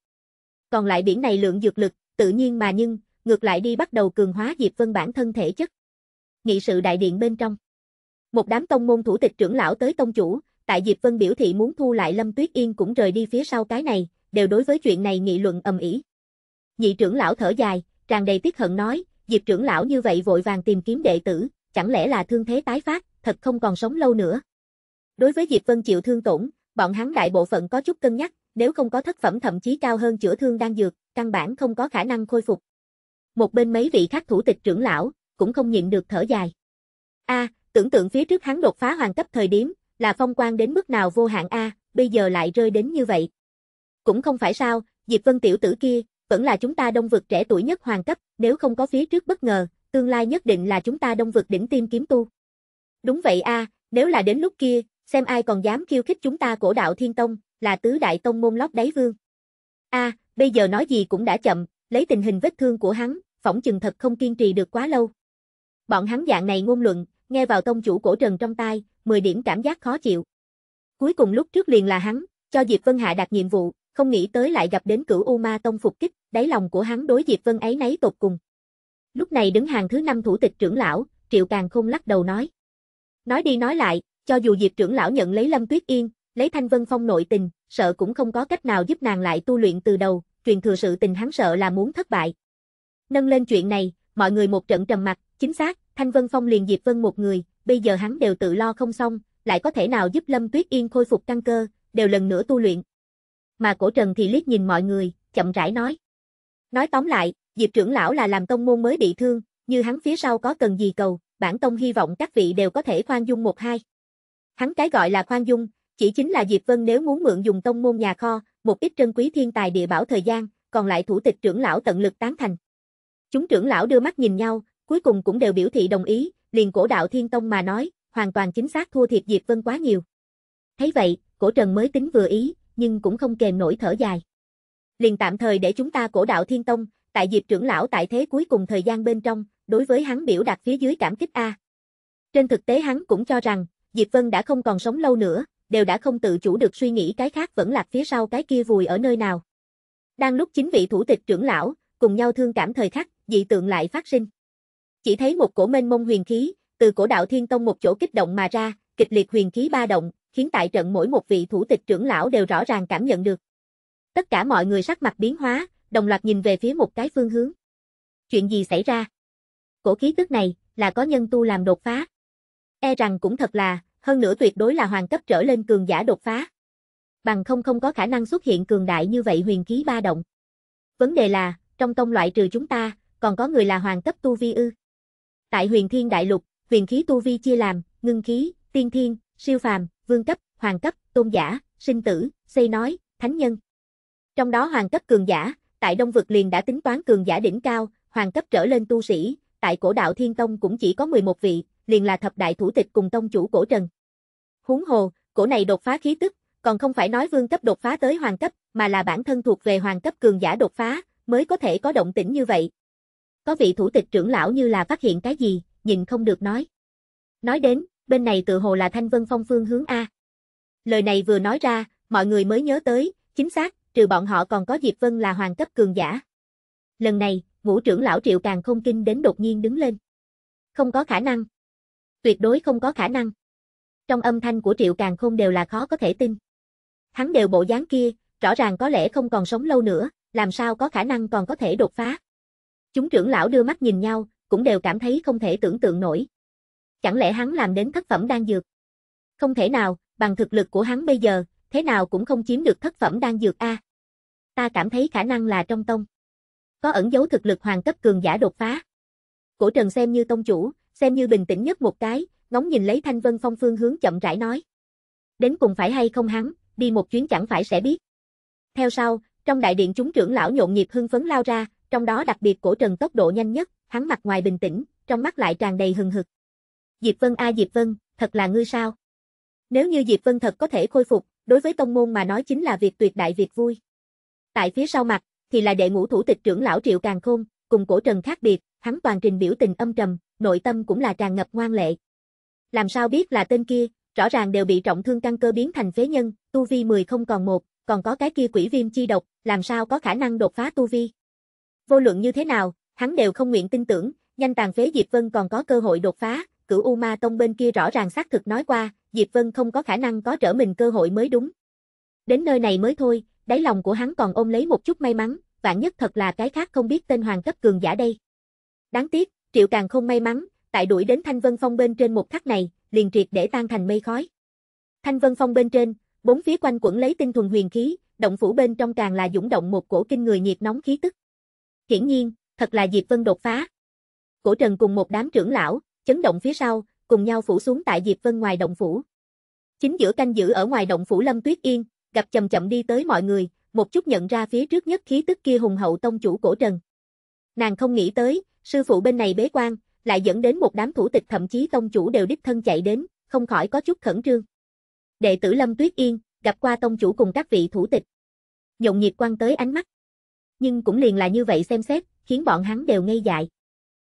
Còn lại biển này lượng dược lực, tự nhiên mà nhưng, ngược lại đi bắt đầu cường hóa Diệp Vân bản thân thể chất. Nghị sự đại điện bên trong. Một đám tông môn thủ tịch trưởng lão tới tông chủ, tại Diệp Vân biểu thị muốn thu lại Lâm Tuyết Yên cũng rời đi phía sau cái này, đều đối với chuyện này nghị luận ầm ĩ. Nhị trưởng lão thở dài, tràn đầy tiếc hận nói, Diệp trưởng lão như vậy vội vàng tìm kiếm đệ tử, chẳng lẽ là thương thế tái phát, thật không còn sống lâu nữa. Đối với Diệp Vân chịu thương tổn, bọn hắn đại bộ phận có chút cân nhắc, nếu không có thất phẩm thậm chí cao hơn chữa thương đang dược, căn bản không có khả năng khôi phục, một bên mấy vị khác thủ tịch trưởng lão, cũng không nhịn được thở dài. A, à, tưởng tượng phía trước hắn đột phá hoàng cấp thời điểm, là phong quan đến mức nào vô hạn A, bây giờ lại rơi đến như vậy. Cũng không phải sao, Diệp Vân tiểu tử kia, vẫn là chúng ta đông vực trẻ tuổi nhất hoàng cấp, nếu không có phía trước bất ngờ, tương lai nhất định là chúng ta đông vực đỉnh tim kiếm tu. Đúng vậy A, nếu là đến lúc kia, xem ai còn dám khiêu khích chúng ta cổ đạo thiên tông, là tứ đại tông môn lót đáy vương. A, bây giờ nói gì cũng đã chậm, lấy tình hình vết thương của hắn, phỏng chừng thật không kiên trì được quá lâu. Bọn hắn dạng này ngôn luận, nghe vào tông chủ cổ trần trong tai, 10 điểm cảm giác khó chịu. Cuối cùng lúc trước liền là hắn, cho Diệp Vân Hạ đặt nhiệm vụ, không nghĩ tới lại gặp đến cửu U Ma Tông phục kích, đáy lòng của hắn đối Diệp Vân ấy nấy tột cùng. Lúc này đứng hàng thứ năm thủ tịch trưởng lão, Triệu Càng không lắc đầu nói. Nói đi nói lại, cho dù Diệp trưởng lão nhận lấy Lâm Tuyết Yên, lấy Thanh Vân Phong nội tình, sợ cũng không có cách nào giúp nàng lại tu luyện từ đầu, truyền thừa sự tình hắn sợ là muốn thất bại. Nâng lên chuyện này, mọi người một trận trầm mặt, chính xác, Thanh Vân Phong liền Diệp Vân một người, bây giờ hắn đều tự lo không xong, lại có thể nào giúp Lâm Tuyết Yên khôi phục căn cơ, đều lần nữa tu luyện. Mà cổ trần thì liếc nhìn mọi người, chậm rãi nói. Nói tóm lại, Diệp trưởng lão là làm tông môn mới bị thương, như hắn phía sau có cần gì cầu, bản tông hy vọng các vị đều có thể khoan dung một hai. Hắn cái gọi là khoan dung, chỉ chính là Diệp Vân nếu muốn mượn dùng tông môn nhà kho, một ít trân quý thiên tài địa bảo thời gian, còn lại thủ tịch trưởng lão tận lực tán thành. Chúng trưởng lão đưa mắt nhìn nhau, cuối cùng cũng đều biểu thị đồng ý, liền cổ đạo thiên tông mà nói, hoàn toàn chính xác thua thiệt Diệp Vân quá nhiều. Thấy vậy, cổ trần mới tính vừa ý, nhưng cũng không kềm nổi thở dài. Liền tạm thời để chúng ta cổ đạo thiên tông, tại Diệp trưởng lão tại thế cuối cùng thời gian bên trong, đối với hắn biểu đạt phía dưới cảm kích A. Trên thực tế hắn cũng cho rằng, Diệp Vân đã không còn sống lâu nữa, đều đã không tự chủ được suy nghĩ cái khác vẫn lạc phía sau cái kia vùi ở nơi nào. Đang lúc chính vị thủ tịch trưởng lão, cùng nhau thương cảm thời khắc, dị tượng lại phát sinh. Chỉ thấy một cổ mênh mông huyền khí, từ cổ đạo thiên tông một chỗ kích động mà ra, kịch liệt huyền khí ba động, khiến tại trận mỗi một vị thủ tịch trưởng lão đều rõ ràng cảm nhận được. Tất cả mọi người sắc mặt biến hóa, đồng loạt nhìn về phía một cái phương hướng. Chuyện gì xảy ra? Cổ khí tức này, là có nhân tu làm đột phá. E rằng cũng thật là, hơn nữa tuyệt đối là hoàng cấp trở lên cường giả đột phá. Bằng không không có khả năng xuất hiện cường đại như vậy huyền khí ba động. Vấn đề là, trong tông loại trừ chúng ta, còn có người là hoàng cấp tu vi ư. Tại huyền thiên đại lục, huyền khí tu vi chia làm, ngưng khí, tiên thiên, siêu phàm, vương cấp, hoàng cấp, tôn giả, sinh tử, xây nói, thánh nhân. Trong đó hoàng cấp cường giả, tại Đông Vực liền đã tính toán cường giả đỉnh cao, hoàng cấp trở lên tu sĩ, tại cổ đạo Thiên Tông cũng chỉ có 11 vị, liền là thập đại thủ tịch cùng tông chủ cổ trần. Huống hồ, cổ này đột phá khí tức, còn không phải nói vương cấp đột phá tới hoàng cấp, mà là bản thân thuộc về hoàng cấp cường giả đột phá, mới có thể có động tĩnh như vậy. Có vị thủ tịch trưởng lão như là phát hiện cái gì, nhìn không được nói. Nói đến, bên này tự hồ là Thanh Vân Phong phương hướng A. Lời này vừa nói ra, mọi người mới nhớ tới, chính xác, trừ bọn họ còn có Diệp Vân là hoàng cấp cường giả. Lần này, ngũ trưởng lão triệu càng không kinh đến đột nhiên đứng lên. Không có khả năng, Tuyệt đối không có khả năng. Trong âm thanh của Triệu Càng Khôn đều là khó có thể tin. Hắn đều bộ dáng kia, rõ ràng có lẽ không còn sống lâu nữa, làm sao có khả năng còn có thể đột phá. Chúng trưởng lão đưa mắt nhìn nhau, cũng đều cảm thấy không thể tưởng tượng nổi. Chẳng lẽ hắn làm đến thất phẩm đang dược? Không thể nào, bằng thực lực của hắn bây giờ, thế nào cũng không chiếm được thất phẩm đang dược a. À? Ta cảm thấy khả năng là trong tông. Có ẩn dấu thực lực hoàng cấp cường giả đột phá. Cổ Trần xem như tông chủ, xem như bình tĩnh nhất một cái, ngóng nhìn lấy Thanh Vân Phong phương hướng chậm rãi nói. Đến cùng phải hay không hắn, đi một chuyến chẳng phải sẽ biết. Theo sau, trong đại điện chúng trưởng lão nhộn nhịp hưng phấn lao ra, trong đó đặc biệt cổ trần tốc độ nhanh nhất, hắn mặt ngoài bình tĩnh, trong mắt lại tràn đầy hừng hực. Diệp Vân a Diệp Vân, thật là ngươi sao? Nếu như Diệp Vân thật có thể khôi phục, đối với tông môn mà nói chính là việc tuyệt đại việc vui. Tại phía sau mặt, thì là đệ ngũ thủ tịch trưởng lão Triệu Càng Khôn, cùng cổ trần khác biệt, hắn toàn trình biểu tình âm trầm, nội tâm cũng là tràn ngập ngoan lệ. Làm sao biết là tên kia, rõ ràng đều bị trọng thương căn cơ biến thành phế nhân, tu vi 10 không còn một, còn có cái kia quỷ viêm chi độc, làm sao có khả năng đột phá tu vi. Vô luận như thế nào, hắn đều không nguyện tin tưởng, nhanh tàn phế Diệp Vân còn có cơ hội đột phá, cửu U Ma Tông bên kia rõ ràng xác thực nói qua, Diệp Vân không có khả năng có trở mình cơ hội mới đúng. Đến nơi này mới thôi, đáy lòng của hắn còn ôm lấy một chút may mắn, vạn nhất thật là cái khác không biết tên hoàng cấp cường giả đây. Đáng tiếc, Triệu Càng không may mắn, tại đuổi đến Thanh Vân Phong bên trên một khắc này, liền triệt để tan thành mây khói. Thanh Vân Phong bên trên, bốn phía quanh quẩn lấy tinh thuần huyền khí, động phủ bên trong càng là dũng động một cổ kinh người nhiệt nóng khí tức. Hiển nhiên, thật là Diệp Vân đột phá. Cổ Trần cùng một đám trưởng lão, chấn động phía sau, cùng nhau phủ xuống tại Diệp Vân ngoài động phủ. Chính giữa canh giữ ở ngoài động phủ Lâm Tuyết Yên, gặp chậm chậm đi tới mọi người, một chút nhận ra phía trước nhất khí tức kia hùng hậu tông chủ Cổ Trần. Nàng không nghĩ tới, sư phụ bên này bế quan, lại dẫn đến một đám thủ tịch thậm chí tông chủ đều đích thân chạy đến, không khỏi có chút khẩn trương. Đệ tử Lâm Tuyết Yên, gặp qua tông chủ cùng các vị thủ tịch. Nhộn nhịp quan tới ánh mắt. Nhưng cũng liền là như vậy xem xét, khiến bọn hắn đều ngây dại.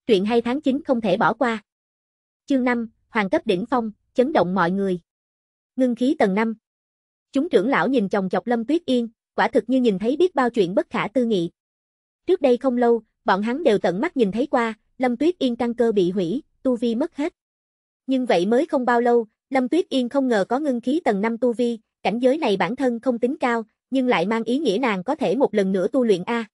chuyện hay tháng 9 không thể bỏ qua. Chương 5, Hoàng cấp đỉnh phong, chấn động mọi người. Ngưng khí tầng 5. Chúng trưởng lão nhìn chồng chọc Lâm Tuyết Yên, quả thực như nhìn thấy biết bao chuyện bất khả tư nghị. Trước đây không lâu, bọn hắn đều tận mắt nhìn thấy qua, Lâm Tuyết Yên căn cơ bị hủy, tu vi mất hết. Nhưng vậy mới không bao lâu, Lâm Tuyết Yên không ngờ có ngưng khí tầng 5 tu vi, cảnh giới này bản thân không tính cao, nhưng lại mang ý nghĩa nàng có thể một lần nữa tu luyện a.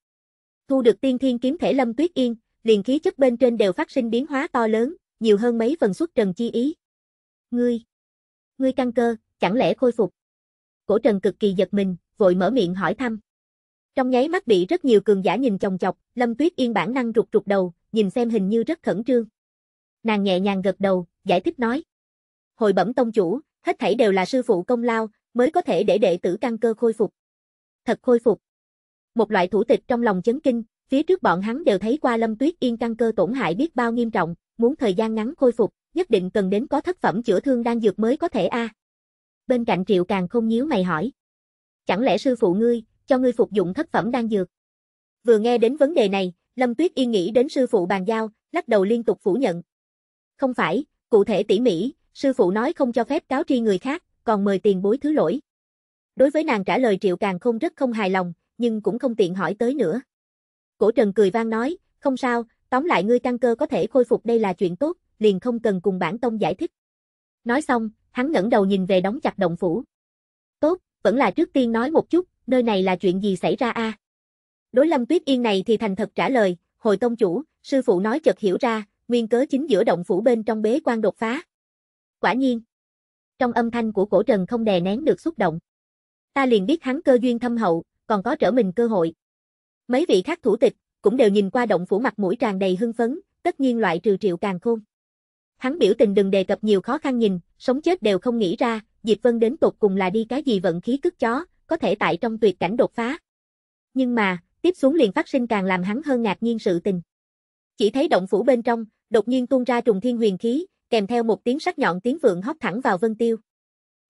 Thu được tiên thiên kiếm thể Lâm Tuyết Yên, liền khí chất bên trên đều phát sinh biến hóa to lớn, nhiều hơn mấy phần xuất trần chi ý. Ngươi, ngươi căn cơ, chẳng lẽ khôi phục? Cổ Trần cực kỳ giật mình, vội mở miệng hỏi thăm. Trong nháy mắt bị rất nhiều cường giả nhìn chồng chọc, Lâm Tuyết Yên bản năng rụt rụt đầu, nhìn xem hình như rất khẩn trương. Nàng nhẹ nhàng gật đầu, giải thích nói. Hồi bẩm tông chủ, hết thảy đều là sư phụ công lao, mới có thể để đệ tử căn cơ khôi phục. Thật khôi phục. Một loại thủ tịch trong lòng chấn kinh, phía trước bọn hắn đều thấy qua Lâm Tuyết Yên căn cơ tổn hại biết bao nghiêm trọng, muốn thời gian ngắn khôi phục, nhất định cần đến có thất phẩm chữa thương đang dược mới có thể a. À. Bên cạnh Triệu Càng không nhíu mày hỏi. Chẳng lẽ sư phụ ngươi, cho ngươi phục dụng thất phẩm đan dược. Vừa nghe đến vấn đề này, Lâm Tuyết Yên nghĩ đến sư phụ bàn giao, lắc đầu liên tục phủ nhận. Không phải, cụ thể tỉ mỉ, sư phụ nói không cho phép cáo tri người khác, còn mời tiền bối thứ lỗi. Đối với nàng trả lời Triệu Càng không rất không hài lòng, nhưng cũng không tiện hỏi tới nữa. Cổ Trần cười vang nói, không sao, tóm lại ngươi căn cơ có thể khôi phục đây là chuyện tốt, liền không cần cùng bản tông giải thích. Nói xong, hắn ngẩng đầu nhìn về đóng chặt động phủ. Tốt, vẫn là trước tiên nói một chút, nơi này là chuyện gì xảy ra a? À? Đối Lâm Tuyết Yên này thì thành thật trả lời, hồi tông chủ, sư phụ nói chợt hiểu ra, nguyên cớ chính giữa động phủ bên trong bế quan đột phá. Quả nhiên. Trong âm thanh của cổ trần không đè nén được xúc động. Ta liền biết hắn cơ duyên thâm hậu, còn có trở mình cơ hội. Mấy vị khác thủ tịch, cũng đều nhìn qua động phủ mặt mũi tràn đầy hưng phấn, tất nhiên loại trừ triệu càng khôn. Hắn biểu tình đừng đề cập nhiều khó khăn nhìn, sống chết đều không nghĩ ra, Diệp Vân đến tột cùng là đi cái gì vận khí cứt chó, có thể tại trong tuyệt cảnh đột phá. Nhưng mà, tiếp xuống liền phát sinh càng làm hắn hơn ngạc nhiên sự tình. Chỉ thấy động phủ bên trong, đột nhiên tuôn ra trùng thiên huyền khí, kèm theo một tiếng sắc nhọn tiếng vượng hóp thẳng vào Vân Tiêu.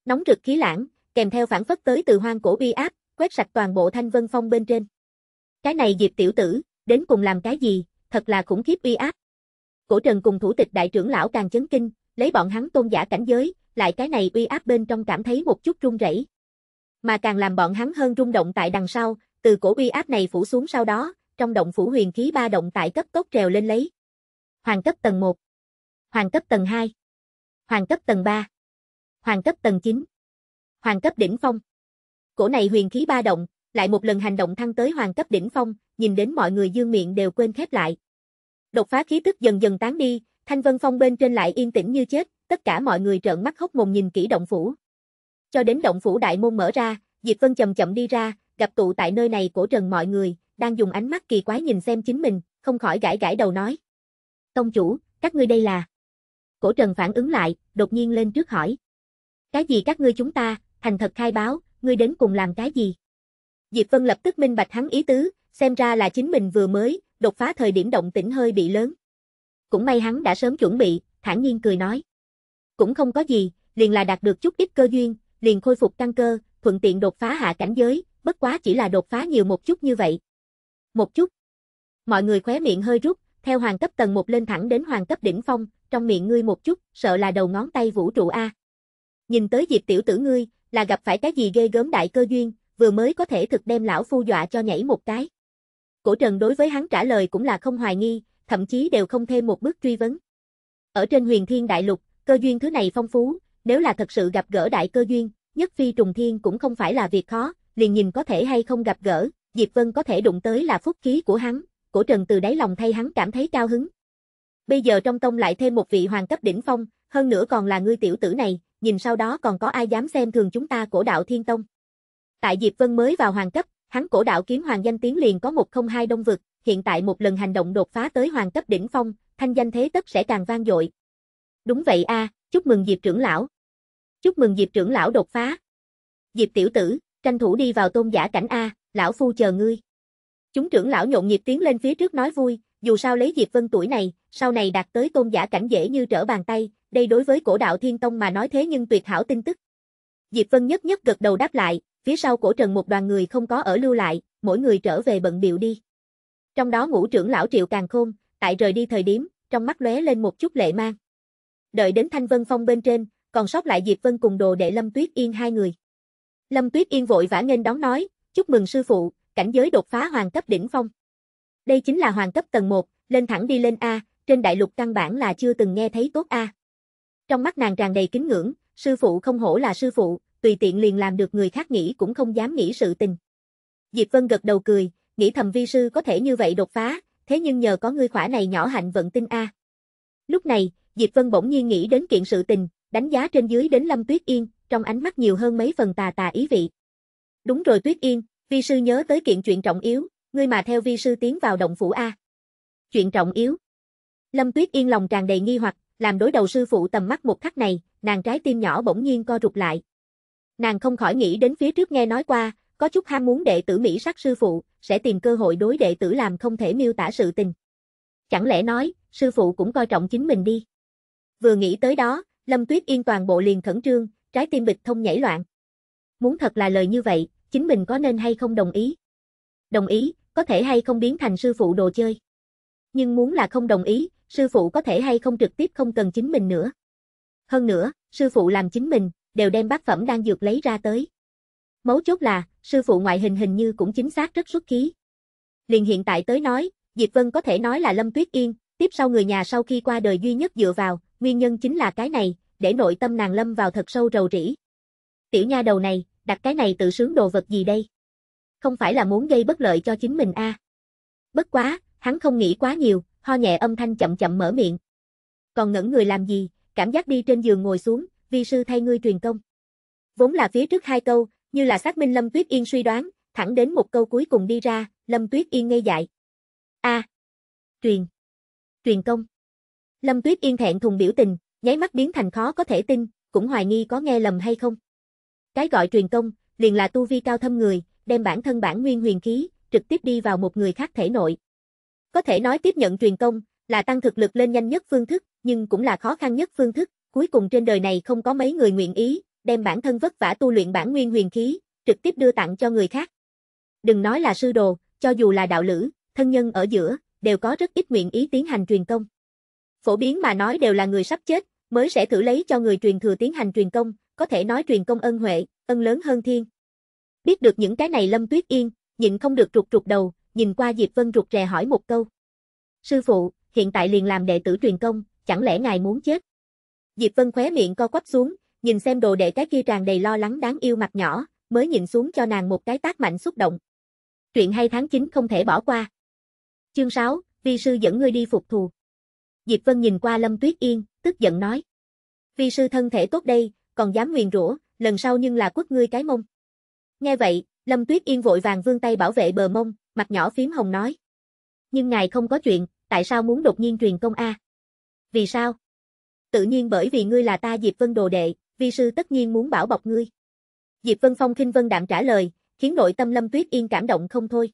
Nóng rực khí lãng, kèm theo phản phất tới từ hoang cổ uy áp, quét sạch toàn bộ Thanh Vân Phong bên trên. Cái này Diệp tiểu tử, đến cùng làm cái gì, thật là khủng khiếp uy áp. Cổ Trần cùng thủ tịch đại trưởng lão càng chấn kinh, lấy bọn hắn tôn giả cảnh giới, lại cái này uy áp bên trong cảm thấy một chút run rẩy. Mà càng làm bọn hắn hơn rung động tại đằng sau, từ cổ uy áp này phủ xuống sau đó, trong động phủ huyền khí ba động tại cấp tốc trèo lên lấy. Hoàng cấp tầng 1, hoàng cấp tầng 2, hoàng cấp tầng 3, hoàng cấp tầng 9, hoàng cấp đỉnh phong. Cổ này huyền khí ba động, lại một lần hành động thăng tới hoàng cấp đỉnh phong, nhìn đến mọi người dương miệng đều quên khép lại. Đột phá khí tức dần dần tán đi, Thanh Vân Phong bên trên lại yên tĩnh như chết, tất cả mọi người trợn mắt hốc mồm nhìn kỹ động phủ, cho đến động phủ đại môn mở ra, Diệp Vân chậm chậm đi ra, gặp tụ tại nơi này cổ trần mọi người, đang dùng ánh mắt kỳ quái nhìn xem chính mình, không khỏi gãi gãi đầu nói. Tông chủ, các ngươi đây là... Cổ trần phản ứng lại, đột nhiên lên trước hỏi. Cái gì các ngươi chúng ta, thành thật khai báo, ngươi đến cùng làm cái gì? Diệp Vân lập tức minh bạch hắn ý tứ, xem ra là chính mình vừa mới, đột phá thời điểm động tĩnh hơi bị lớn. Cũng may hắn đã sớm chuẩn bị, thản nhiên cười nói. Cũng không có gì, liền là đạt được chút ít cơ duyên, liền khôi phục căn cơ, thuận tiện đột phá hạ cảnh giới, bất quá chỉ là đột phá nhiều một chút như vậy. Một chút. Mọi người khóe miệng hơi rút, theo hoàng cấp tầng 1 lên thẳng đến hoàng cấp đỉnh phong, trong miệng ngươi một chút, sợ là đầu ngón tay vũ trụ a. Nhìn tới Diệp tiểu tử ngươi, là gặp phải cái gì ghê gớm đại cơ duyên, vừa mới có thể thực đem lão phu dọa cho nhảy một cái. Cổ Trần đối với hắn trả lời cũng là không hoài nghi, thậm chí đều không thêm một bước truy vấn. Ở trên huyền thiên đại lục, cơ duyên thứ này phong phú, nếu là thật sự gặp gỡ đại cơ duyên, nhất phi trùng thiên cũng không phải là việc khó, liền nhìn có thể hay không gặp gỡ, Diệp Vân có thể đụng tới là phúc khí của hắn, cổ trần từ đáy lòng thay hắn cảm thấy cao hứng. Bây giờ trong tông lại thêm một vị hoàng cấp đỉnh phong, hơn nữa còn là ngươi tiểu tử này, nhìn sau đó còn có ai dám xem thường chúng ta cổ đạo thiên tông. Tại Diệp Vân mới vào hoàng cấp, hắn cổ đạo kiếm hoàng danh tiếng liền có một không hai đông vực, hiện tại một lần hành động đột phá tới hoàng cấp đỉnh phong, thanh danh thế tất sẽ càng vang dội, Đúng vậy a, chúc mừng Diệp trưởng lão. Chúc mừng Diệp trưởng lão đột phá. Diệp tiểu tử, tranh thủ đi vào tôn giả cảnh a, lão phu chờ ngươi. Chúng trưởng lão nhộn nhịp tiến lên phía trước nói vui, dù sao lấy Diệp Vân tuổi này, sau này đạt tới tôn giả cảnh dễ như trở bàn tay, đây đối với cổ đạo Thiên Tông mà nói thế nhưng tuyệt hảo tin tức. Diệp Vân nhất nhất gật đầu đáp lại, phía sau cổ trần một đoàn người không có ở lưu lại, mỗi người trở về bận biệu đi. Trong đó ngũ trưởng lão Triệu Càng Khôn, tại rời đi thời điểm, trong mắt lóe lên một chút lệ mang. Đợi đến Thanh Vân Phong bên trên, còn sót lại Diệp Vân cùng đồ đệ Lâm Tuyết Yên hai người. Lâm Tuyết Yên vội vã nghênh đón nói, chúc mừng sư phụ, cảnh giới đột phá hoàng cấp đỉnh phong. Đây chính là hoàng cấp tầng 1, lên thẳng đi lên A, trên đại lục căn bản là chưa từng nghe thấy tốt A. Trong mắt nàng tràn đầy kính ngưỡng, sư phụ không hổ là sư phụ, tùy tiện liền làm được người khác nghĩ cũng không dám nghĩ sự tình. Diệp Vân gật đầu cười, nghĩ thầm vi sư có thể như vậy đột phá, thế nhưng nhờ có ngươi khỏa này nhỏ hạnh vận tinh A. Lúc này, Diệp Vân bỗng nhiên nghĩ đến kiện sự tình, đánh giá trên dưới đến Lâm Tuyết Yên, trong ánh mắt nhiều hơn mấy phần tà tà ý vị. Đúng rồi Tuyết Yên, vi sư nhớ tới kiện chuyện trọng yếu, ngươi mà theo vi sư tiến vào động phủ A. Chuyện trọng yếu. Lâm Tuyết Yên lòng tràn đầy nghi hoặc, làm đối đầu sư phụ tầm mắt một khắc này, nàng trái tim nhỏ bỗng nhiên co rụt lại. Nàng không khỏi nghĩ đến phía trước nghe nói qua, có chút ham muốn đệ tử Mỹ sắc sư phụ, sẽ tìm cơ hội đối đệ tử làm không thể miêu tả sự tình. Chẳng lẽ nói, sư phụ cũng coi trọng chính mình đi. Vừa nghĩ tới đó, Lâm Tuyết Yên toàn bộ liền khẩn trương, trái tim bịch thông nhảy loạn. Muốn thật là lời như vậy, chính mình có nên hay không đồng ý? Đồng ý, có thể hay không biến thành sư phụ đồ chơi. Nhưng muốn là không đồng ý, sư phụ có thể hay không trực tiếp không cần chính mình nữa. Hơn nữa, sư phụ làm chính mình, đều đem bác phẩm đang dược lấy ra tới. Mấu chốt là, sư phụ ngoại hình hình như cũng chính xác rất xuất khí. Liền hiện tại tới nói, Diệp Vân có thể nói là Lâm Tuyết Yên, tiếp sau người nhà sau khi qua đời duy nhất dựa vào, nguyên nhân chính là cái này, để nội tâm nàng lâm vào thật sâu rầu rĩ. Tiểu nha đầu này, đặt cái này tự sướng đồ vật gì đây? Không phải là muốn gây bất lợi cho chính mình a? À? Bất quá, hắn không nghĩ quá nhiều, ho nhẹ âm thanh chậm chậm mở miệng. Còn ngẩn người làm gì, cảm giác đi trên giường ngồi xuống, vi sư thay ngươi truyền công. Vốn là phía trước hai câu, như là xác minh Lâm Tuyết Yên suy đoán, thẳng đến một câu cuối cùng đi ra, Lâm Tuyết Yên ngây dại. A. truyền. Truyền công. Lâm Tuyết Yên thẹn thùng biểu tình, nháy mắt biến thành khó có thể tin, cũng hoài nghi có nghe lầm hay không. Cái gọi truyền công, liền là tu vi cao thâm người, đem bản thân bản nguyên huyền khí, trực tiếp đi vào một người khác thể nội. Có thể nói tiếp nhận truyền công, là tăng thực lực lên nhanh nhất phương thức, nhưng cũng là khó khăn nhất phương thức, cuối cùng trên đời này không có mấy người nguyện ý, đem bản thân vất vả tu luyện bản nguyên huyền khí, trực tiếp đưa tặng cho người khác. Đừng nói là sư đồ, cho dù là đạo lữ, thân nhân ở giữa, đều có rất ít nguyện ý tiến hành truyền công phổ biến mà nói đều là người sắp chết, mới sẽ thử lấy cho người truyền thừa tiến hành truyền công, có thể nói truyền công ân huệ, ân lớn hơn thiên. Biết được những cái này Lâm Tuyết Yên, nhịn không được trục trục đầu, nhìn qua Diệp Vân rụt rè hỏi một câu. Sư phụ, hiện tại liền làm đệ tử truyền công, chẳng lẽ ngài muốn chết? Diệp Vân khóe miệng co quắp xuống, nhìn xem đồ đệ cái kia tràn đầy lo lắng đáng yêu mặt nhỏ, mới nhìn xuống cho nàng một cái tác mạnh xúc động. chuyện hay tháng 9 không thể bỏ qua. Chương 6, vi sư dẫn ngươi đi phục thù. Diệp Vân nhìn qua Lâm Tuyết Yên, tức giận nói. Vi sư thân thể tốt đây, còn dám nguyền rủa, lần sau nhưng là quất ngươi cái mông. Nghe vậy, Lâm Tuyết Yên vội vàng vươn tay bảo vệ bờ mông, mặt nhỏ phím hồng nói. Nhưng ngài không có chuyện, tại sao muốn đột nhiên truyền công A? Vì sao? Tự nhiên bởi vì ngươi là ta Diệp Vân đồ đệ, vi sư tất nhiên muốn bảo bọc ngươi. Diệp Vân Phong khinh vân đạm trả lời, khiến nội tâm Lâm Tuyết Yên cảm động không thôi.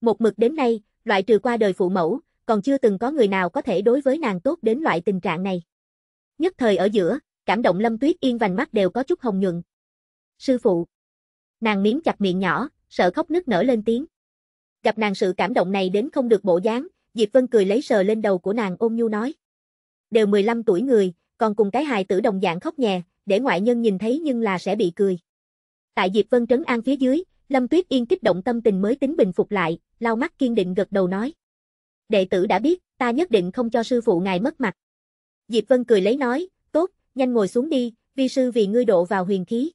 Một mực đến nay, loại trừ qua đời phụ mẫu, còn chưa từng có người nào có thể đối với nàng tốt đến loại tình trạng này. Nhất thời ở giữa, cảm động Lâm Tuyết Yên vành mắt đều có chút hồng nhuận. Sư phụ. Nàng miếng chặt miệng nhỏ, sợ khóc nức nở lên tiếng. Gặp nàng sự cảm động này đến không được bộ dáng, Diệp Vân cười lấy sờ lên đầu của nàng ôm nhu nói. Đều 15 tuổi người, còn cùng cái hài tử đồng dạng khóc nhè, để ngoại nhân nhìn thấy nhưng là sẽ bị cười. Tại Diệp Vân trấn an phía dưới, Lâm Tuyết Yên kích động tâm tình mới tính bình phục lại, lau mắt kiên định gật đầu nói đệ tử đã biết, ta nhất định không cho sư phụ ngài mất mặt. Diệp Vân cười lấy nói, tốt, nhanh ngồi xuống đi, vi sư vì ngươi độ vào huyền khí.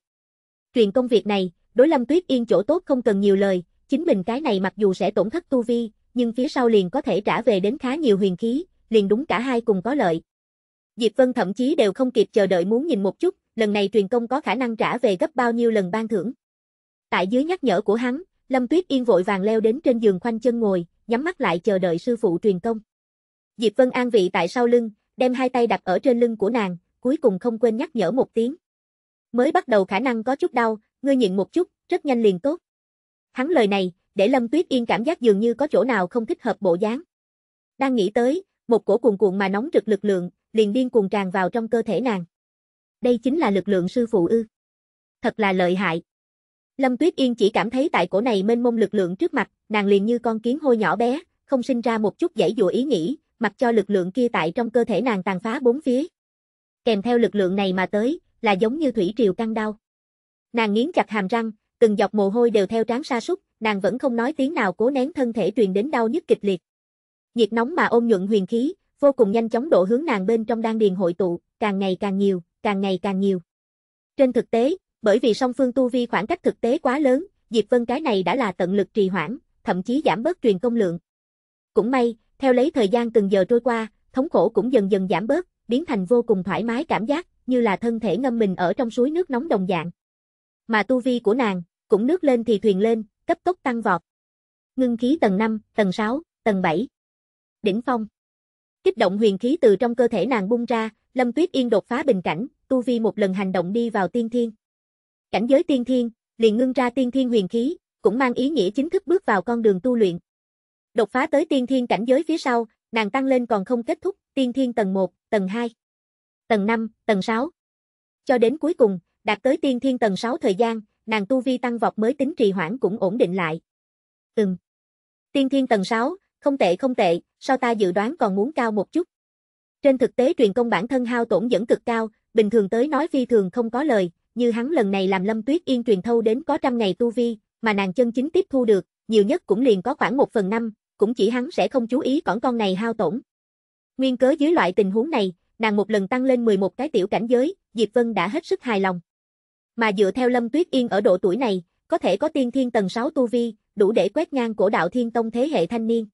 Truyền công việc này, đối Lâm Tuyết Yên chỗ tốt không cần nhiều lời, chính mình cái này mặc dù sẽ tổn thất tu vi, nhưng phía sau liền có thể trả về đến khá nhiều huyền khí, liền đúng cả hai cùng có lợi. Diệp Vân thậm chí đều không kịp chờ đợi muốn nhìn một chút, lần này truyền công có khả năng trả về gấp bao nhiêu lần ban thưởng. Tại dưới nhắc nhở của hắn, Lâm Tuyết Yên vội vàng leo đến trên giường khoanh chân ngồi, nhắm mắt lại chờ đợi sư phụ truyền công. Diệp Vân An vị tại sau lưng, đem hai tay đặt ở trên lưng của nàng, cuối cùng không quên nhắc nhở một tiếng. Mới bắt đầu khả năng có chút đau, ngươi nhịn một chút, rất nhanh liền tốt. Hắn lời này, để Lâm Tuyết Yên cảm giác dường như có chỗ nào không thích hợp bộ dáng. Đang nghĩ tới, một cổ cuồn cuộn mà nóng rực lực lượng, liền điên cuồng tràn vào trong cơ thể nàng. Đây chính là lực lượng sư phụ ư? Thật là lợi hại. Lâm Tuyết Yên chỉ cảm thấy tại cổ này mênh mông lực lượng trước mặt, nàng liền như con kiến hôi nhỏ bé, không sinh ra một chút dãy dụa ý nghĩ, mặc cho lực lượng kia tại trong cơ thể nàng tàn phá bốn phía. Kèm theo lực lượng này mà tới, là giống như thủy triều căng đau. Nàng nghiến chặt hàm răng, từng giọt mồ hôi đều theo trán sa súc, nàng vẫn không nói tiếng nào cố nén thân thể truyền đến đau nhức kịch liệt. Nhiệt nóng mà ôm nhuận huyền khí, vô cùng nhanh chóng độ hướng nàng bên trong đang điền hội tụ, càng ngày càng nhiều, càng ngày càng nhiều. Trên thực tế, bởi vì song phương tu vi khoảng cách thực tế quá lớn, Diệp Vân cái này đã là tận lực trì hoãn, thậm chí giảm bớt truyền công lượng. Cũng may, theo lấy thời gian từng giờ trôi qua, thống khổ cũng dần dần giảm bớt, biến thành vô cùng thoải mái cảm giác, như là thân thể ngâm mình ở trong suối nước nóng đồng dạng. Mà tu vi của nàng, cũng nước lên thì thuyền lên, cấp tốc tăng vọt. Ngưng khí tầng 5, tầng 6, tầng 7. Đỉnh phong. Kích động huyền khí từ trong cơ thể nàng bung ra, Lâm Tuyết Yên đột phá bình cảnh, tu vi một lần hành động đi vào tiên thiên. Cảnh giới tiên thiên, liền ngưng ra tiên thiên huyền khí, cũng mang ý nghĩa chính thức bước vào con đường tu luyện. Đột phá tới tiên thiên cảnh giới phía sau, nàng tăng lên còn không kết thúc, tiên thiên tầng 1, tầng 2, tầng 5, tầng 6. Cho đến cuối cùng, đạt tới tiên thiên tầng 6 thời gian, nàng tu vi tăng vọt mới tính trì hoãn cũng ổn định lại. Ừm. Tiên thiên tầng 6, không tệ không tệ, so ta dự đoán còn muốn cao một chút. Trên thực tế truyền công bản thân hao tổn dẫn cực cao, bình thường tới nói phi thường không có lời, như hắn lần này làm Lâm Tuyết Yên truyền thâu đến có trăm ngày tu vi, mà nàng chân chính tiếp thu được, nhiều nhất cũng liền có khoảng một phần năm, cũng chỉ hắn sẽ không chú ý còn con này hao tổn. Nguyên cớ dưới loại tình huống này, nàng một lần tăng lên 11 cái tiểu cảnh giới, Diệp Vân đã hết sức hài lòng. Mà dựa theo Lâm Tuyết Yên ở độ tuổi này, có thể có tiên thiên tầng 6 tu vi, đủ để quét ngang cổ đạo thiên tông thế hệ thanh niên.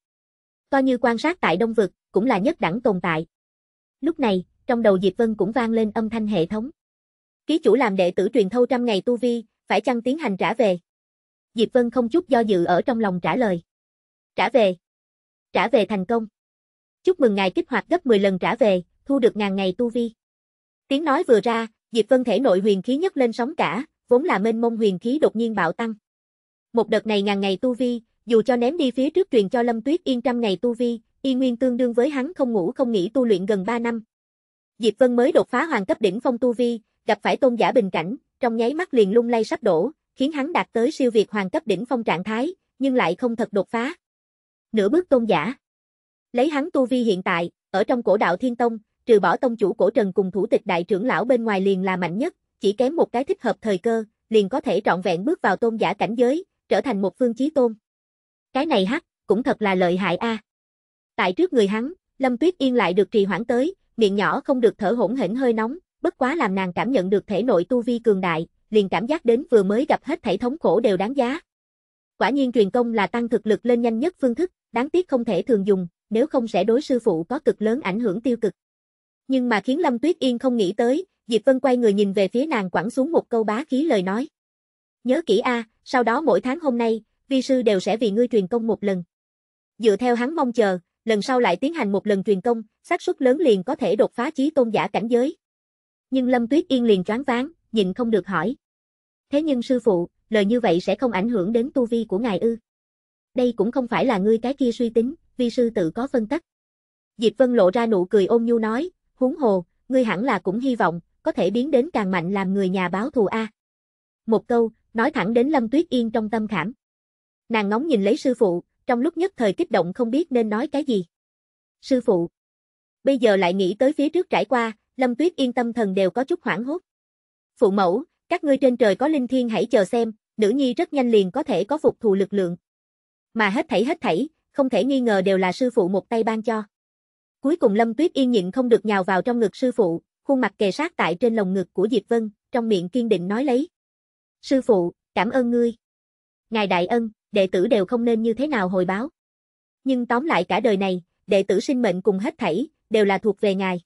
Coi như quan sát tại Đông Vực, cũng là nhất đẳng tồn tại. Lúc này, trong đầu Diệp Vân cũng vang lên âm thanh hệ thống. Ký chủ làm đệ tử truyền thâu trăm ngày tu vi, phải chăng tiến hành trả về? Diệp Vân không chút do dự ở trong lòng trả lời. Trả về. Trả về thành công. Chúc mừng ngài kích hoạt gấp 10 lần trả về, thu được ngàn ngày tu vi. Tiếng nói vừa ra, Diệp Vân thể nội huyền khí nhất lên sóng cả, vốn là mênh mông huyền khí đột nhiên bạo tăng. Một đợt này ngàn ngày tu vi, dù cho ném đi phía trước truyền cho Lâm Tuyết Yên trăm ngày tu vi, y nguyên tương đương với hắn không ngủ không nghỉ tu luyện gần 3 năm. Diệp Vân mới đột phá hoàng cấp đỉnh phong tu vi, gặp phải tôn giả bình cảnh, trong nháy mắt liền lung lay sắp đổ, khiến hắn đạt tới siêu việt hoàng cấp đỉnh phong trạng thái, nhưng lại không thật đột phá. Nửa bước tôn giả. Lấy hắn tu vi hiện tại, ở trong cổ đạo Thiên Tông, trừ bỏ tông chủ cổ trần cùng thủ tịch đại trưởng lão bên ngoài liền là mạnh nhất, chỉ kém một cái thích hợp thời cơ, liền có thể trọn vẹn bước vào tôn giả cảnh giới, trở thành một phương chí tôn. Cái này hắc, cũng thật là lợi hại a. Tại trước người hắn, Lâm Tuyết Yên lại được trì hoãn tới, miệng nhỏ không được thở hổn hển hơi nóng, bất quá làm nàng cảm nhận được thể nội tu vi cường đại, liền cảm giác đến vừa mới gặp hết thể thống khổ đều đáng giá. Quả nhiên truyền công là tăng thực lực lên nhanh nhất phương thức, đáng tiếc không thể thường dùng, nếu không sẽ đối sư phụ có cực lớn ảnh hưởng tiêu cực. Nhưng mà khiến Lâm Tuyết Yên không nghĩ tới, Diệp Vân quay người nhìn về phía nàng quẳng xuống một câu bá khí lời nói. Nhớ kỹ a, sau đó mỗi tháng hôm nay, vi sư đều sẽ vì ngươi truyền công một lần. Dựa theo hắn mong chờ, lần sau lại tiến hành một lần truyền công, xác suất lớn liền có thể đột phá chí tôn giả cảnh giới. Nhưng Lâm Tuyết Yên liền choáng váng, nhịn không được hỏi. Thế nhưng sư phụ, lời như vậy sẽ không ảnh hưởng đến tu vi của ngài ư? Đây cũng không phải là ngươi cái kia suy tính, vi sư tự có phân tắc. Diệp Vân lộ ra nụ cười ôn nhu nói, huống hồ, ngươi hẳn là cũng hy vọng, có thể biến đến càng mạnh làm người nhà báo thù A. Một câu, nói thẳng đến Lâm Tuyết Yên trong tâm khảm. Nàng ngóng nhìn lấy sư phụ, trong lúc nhất thời kích động không biết nên nói cái gì. Sư phụ. Bây giờ lại nghĩ tới phía trước trải qua, Lâm Tuyết Yên tâm thần đều có chút hoảng hốt. Phụ mẫu, các ngươi trên trời có linh thiên hãy chờ xem, nữ nhi rất nhanh liền có thể có phục thù lực lượng. Mà hết thảy hết thảy, không thể nghi ngờ đều là sư phụ một tay ban cho. Cuối cùng Lâm Tuyết Yên nhịn không được nhào vào trong ngực sư phụ, khuôn mặt kề sát tại trên lồng ngực của Diệp Vân, trong miệng kiên định nói lấy. Sư phụ, cảm ơn ngươi. Ngài đại ân, đệ tử đều không nên như thế nào hồi báo. Nhưng tóm lại cả đời này, đệ tử sinh mệnh cùng hết thảy, đều là thuộc về ngài.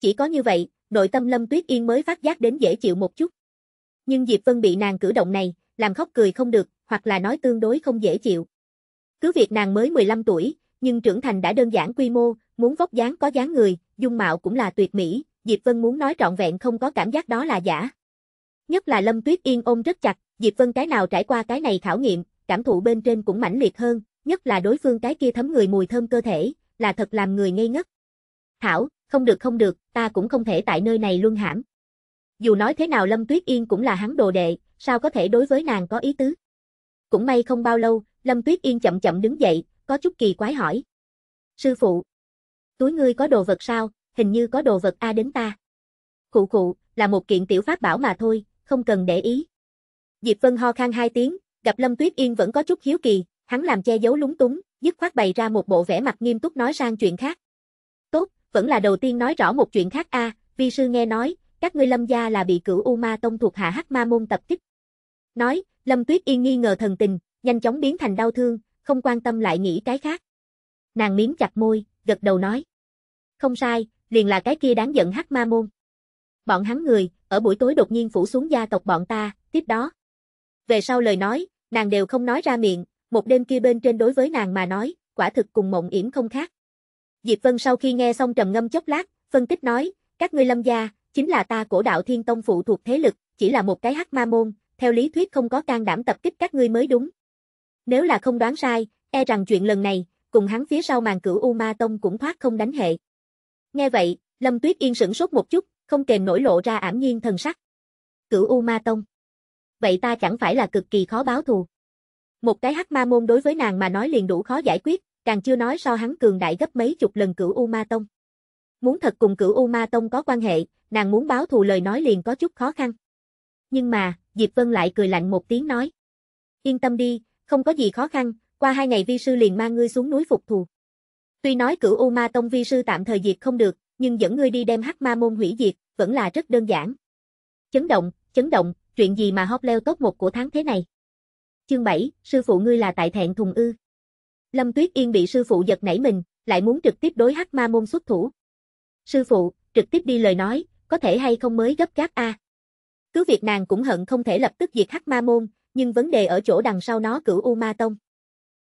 Chỉ có như vậy, nội tâm Lâm Tuyết Yên mới phát giác đến dễ chịu một chút. Nhưng Diệp Vân bị nàng cử động này, làm khóc cười không được, hoặc là nói tương đối không dễ chịu. Cứ việc nàng mới 15 tuổi, nhưng trưởng thành đã đơn giản quy mô, muốn vóc dáng có dáng người, dung mạo cũng là tuyệt mỹ, Diệp Vân muốn nói trọn vẹn không có cảm giác đó là giả. Nhất là Lâm Tuyết Yên ôm rất chặt, Diệp Vân cái nào trải qua cái này khảo nghiệm, cảm thụ bên trên cũng mãnh liệt hơn, nhất là đối phương cái kia thấm người mùi thơm cơ thể, là thật làm người ngây ngất. Thảo, không được không được, ta cũng không thể tại nơi này luân hãm. Dù nói thế nào Lâm Tuyết Yên cũng là hắn đồ đệ, sao có thể đối với nàng có ý tứ. Cũng may không bao lâu, Lâm Tuyết Yên chậm chậm đứng dậy, có chút kỳ quái hỏi. Sư phụ, túi ngươi có đồ vật sao, hình như có đồ vật A đến ta. Khụ khụ, là một kiện tiểu pháp bảo mà thôi, không cần để ý. Diệp Vân ho khan hai tiếng, gặp Lâm Tuyết Yên vẫn có chút hiếu kỳ, hắn làm che giấu lúng túng, dứt khoát bày ra một bộ vẻ mặt nghiêm túc nói sang chuyện khác vẫn là đầu tiên nói rõ một chuyện khác a, vi sư nghe nói, các ngươi lâm gia là bị cửu U Ma Tông thuộc hạ hắc ma môn tập kích. Nói, Lâm Tuyết Yên nghi ngờ thần tình, nhanh chóng biến thành đau thương, không quan tâm lại nghĩ cái khác. Nàng miếm chặt môi, gật đầu nói. Không sai, liền là cái kia đáng giận hắc ma môn. Bọn hắn người, ở buổi tối đột nhiên phủ xuống gia tộc bọn ta, tiếp đó. Về sau lời nói, nàng đều không nói ra miệng, một đêm kia bên trên đối với nàng mà nói, quả thực cùng mộng yểm không khác. Diệp Vân sau khi nghe xong trầm ngâm chốc lát, phân tích nói, các ngươi lâm gia, chính là ta cổ đạo thiên tông phụ thuộc thế lực, chỉ là một cái hắc ma môn, theo lý thuyết không có can đảm tập kích các ngươi mới đúng. Nếu là không đoán sai, e rằng chuyện lần này, cùng hắn phía sau màn cửu U Ma Tông cũng thoát không đánh hệ. Nghe vậy, Lâm Tuyết Yên sửng sốt một chút, không kềm nổi lộ ra ảm nhiên thần sắc. Cửu U Ma Tông. Vậy ta chẳng phải là cực kỳ khó báo thù. Một cái hắc ma môn đối với nàng mà nói liền đủ khó giải quyết, càng chưa nói so hắn cường đại gấp mấy chục lần cửu U Ma Tông. Muốn thật cùng cửu U Ma Tông có quan hệ, nàng muốn báo thù lời nói liền có chút khó khăn. Nhưng mà, Diệp Vân lại cười lạnh một tiếng nói. Yên tâm đi, không có gì khó khăn, qua hai ngày vi sư liền mang ngươi xuống núi phục thù. Tuy nói cửu U Ma Tông vi sư tạm thời diệt không được, nhưng dẫn ngươi đi đem hắc ma môn hủy diệt, vẫn là rất đơn giản. Chấn động, chấn động, chuyện gì mà hóp leo tốt một của tháng thế này? Chương 7, sư phụ ngươi là tại thẹn thùng ư. Lâm Tuyết Yên bị sư phụ giật nảy mình, lại muốn trực tiếp đối hắc ma môn xuất thủ. Sư phụ, trực tiếp đi lời nói, có thể hay không mới gấp gáp a. Cứ việc nàng cũng hận không thể lập tức diệt hắc ma môn, nhưng vấn đề ở chỗ đằng sau nó cửu U Ma Tông.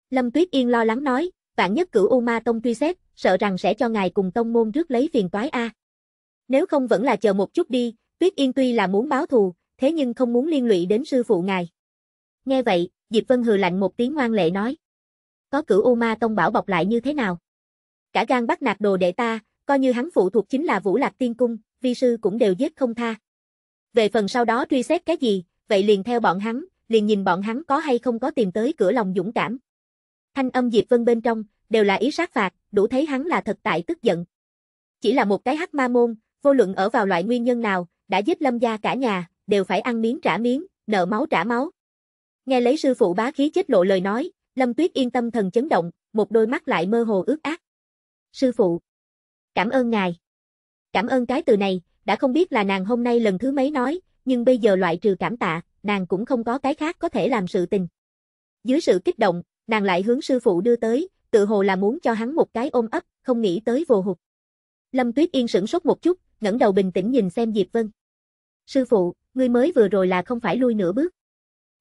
Lâm Tuyết Yên lo lắng nói, vạn nhất cửu U Ma Tông truy xét, sợ rằng sẽ cho ngài cùng tông môn rước lấy phiền toái a. Nếu không vẫn là chờ một chút đi, Tuyết Yên tuy là muốn báo thù, thế nhưng không muốn liên lụy đến sư phụ ngài. Nghe vậy, Diệp Vân hừ lạnh một tiếng ngoan lệ nói có cửu U Ma Tông bảo bọc lại như thế nào? Cả gan bắt nạt đồ đệ ta, coi như hắn phụ thuộc chính là Vũ Lạc Tiên Cung, vi sư cũng đều giết không tha. Về phần sau đó truy xét cái gì, vậy liền theo bọn hắn, liền nhìn bọn hắn có hay không có tìm tới cửa lòng dũng cảm. Thanh âm Diệp Vân bên trong, đều là ý sát phạt, đủ thấy hắn là thật tại tức giận. Chỉ là một cái hắc ma môn, vô luận ở vào loại nguyên nhân nào, đã giết lâm gia cả nhà, đều phải ăn miếng trả miếng, nợ máu trả máu. Nghe lấy sư phụ bá khí chết lộ lời nói, Lâm Tuyết yên tâm thần chấn động, một đôi mắt lại mơ hồ ướt ác. Sư phụ. Cảm ơn ngài. Cảm ơn cái từ này, đã không biết là nàng hôm nay lần thứ mấy nói, nhưng bây giờ loại trừ cảm tạ, nàng cũng không có cái khác có thể làm sự tình. Dưới sự kích động, nàng lại hướng sư phụ đưa tới, tự hồ là muốn cho hắn một cái ôm ấp, không nghĩ tới vô hụt. Lâm Tuyết Yên sửng sốt một chút, ngẩng đầu bình tĩnh nhìn xem Diệp Vân. Sư phụ, ngươi mới vừa rồi là không phải lui nửa bước.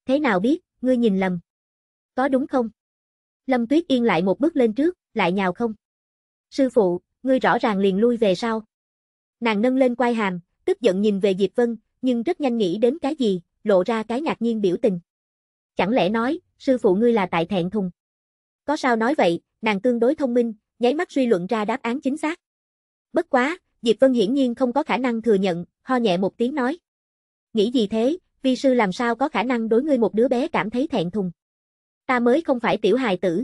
Thế nào biết, ngươi nhìn lầm có đúng không? Lâm Tuyết Yên lại một bước lên trước, lại nhào không. Sư phụ, ngươi rõ ràng liền lui về sau. Nàng nâng lên quai hàm, tức giận nhìn về Diệp Vân, nhưng rất nhanh nghĩ đến cái gì, lộ ra cái ngạc nhiên biểu tình. Chẳng lẽ nói, sư phụ ngươi là tại thẹn thùng? Có sao nói vậy, nàng tương đối thông minh, nháy mắt suy luận ra đáp án chính xác. Bất quá, Diệp Vân hiển nhiên không có khả năng thừa nhận, ho nhẹ một tiếng nói. Nghĩ gì thế, vi sư làm sao có khả năng đối ngươi một đứa bé cảm thấy thẹn thùng ta mới không phải tiểu hài tử.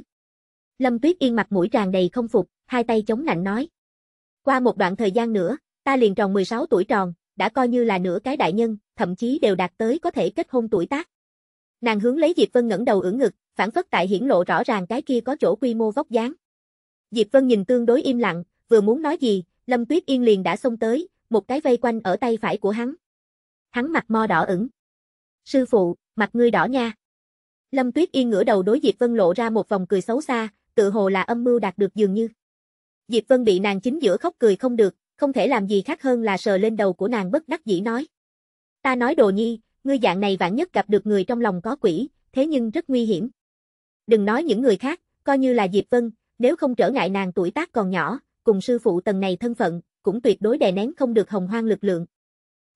Lâm Tuyết Yên mặt mũi tràn đầy không phục, hai tay chống nạnh nói. Qua một đoạn thời gian nữa, ta liền tròn 16 tuổi tròn, đã coi như là nửa cái đại nhân, thậm chí đều đạt tới có thể kết hôn tuổi tác. Nàng hướng lấy Diệp Vân ngẩng đầu ưỡn ngực, phản phất tại hiển lộ rõ ràng cái kia có chỗ quy mô vóc dáng. Diệp Vân nhìn tương đối im lặng, vừa muốn nói gì, Lâm Tuyết Yên liền đã xông tới, một cái vây quanh ở tay phải của hắn. Hắn mặt mo đỏ ửng. Sư phụ, mặt ngươi đỏ nha. Lâm Tuyết Yên ngửa đầu đối Diệp Vân lộ ra một vòng cười xấu xa, tự hồ là âm mưu đạt được dường như. Diệp Vân bị nàng chính giữa khóc cười không được, không thể làm gì khác hơn là sờ lên đầu của nàng bất đắc dĩ nói. Ta nói đồ nhi, ngươi dạng này vạn nhất gặp được người trong lòng có quỷ, thế nhưng rất nguy hiểm. Đừng nói những người khác, coi như là Diệp Vân, nếu không trở ngại nàng tuổi tác còn nhỏ, cùng sư phụ tầng này thân phận, cũng tuyệt đối đè nén không được hồng hoang lực lượng.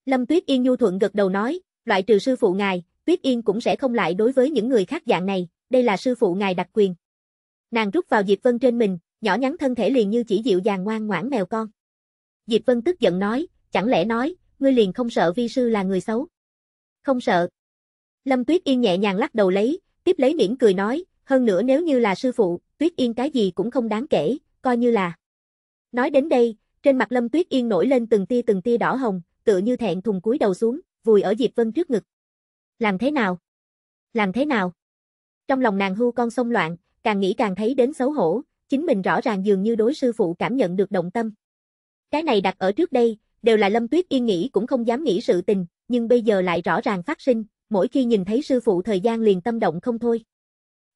Lâm Tuyết Yên nhu thuận gật đầu nói, loại trừ sư phụ ngài, Tuyết Yên cũng sẽ không lại đối với những người khác dạng này, đây là sư phụ ngài đặc quyền. Nàng rút vào Diệp Vân trên mình, nhỏ nhắn thân thể liền như chỉ dịu dàng ngoan ngoãn mèo con. Diệp Vân tức giận nói, chẳng lẽ nói, ngươi liền không sợ vi sư là người xấu? Không sợ. Lâm Tuyết Yên nhẹ nhàng lắc đầu lấy, tiếp lấy miễn cười nói, hơn nữa nếu như là sư phụ, Tuyết Yên cái gì cũng không đáng kể, coi như là. Nói đến đây, trên mặt Lâm Tuyết Yên nổi lên từng tia từng tia đỏ hồng, tựa như thẹn thùng cúi đầu xuống, vùi ở Diệp Vân trước ngực. Làm thế nào? Làm thế nào? Trong lòng nàng hưu con sông loạn, càng nghĩ càng thấy đến xấu hổ, chính mình rõ ràng dường như đối sư phụ cảm nhận được động tâm. Cái này đặt ở trước đây, đều là Lâm Tuyết Yên nghĩ cũng không dám nghĩ sự tình, nhưng bây giờ lại rõ ràng phát sinh, mỗi khi nhìn thấy sư phụ thời gian liền tâm động không thôi.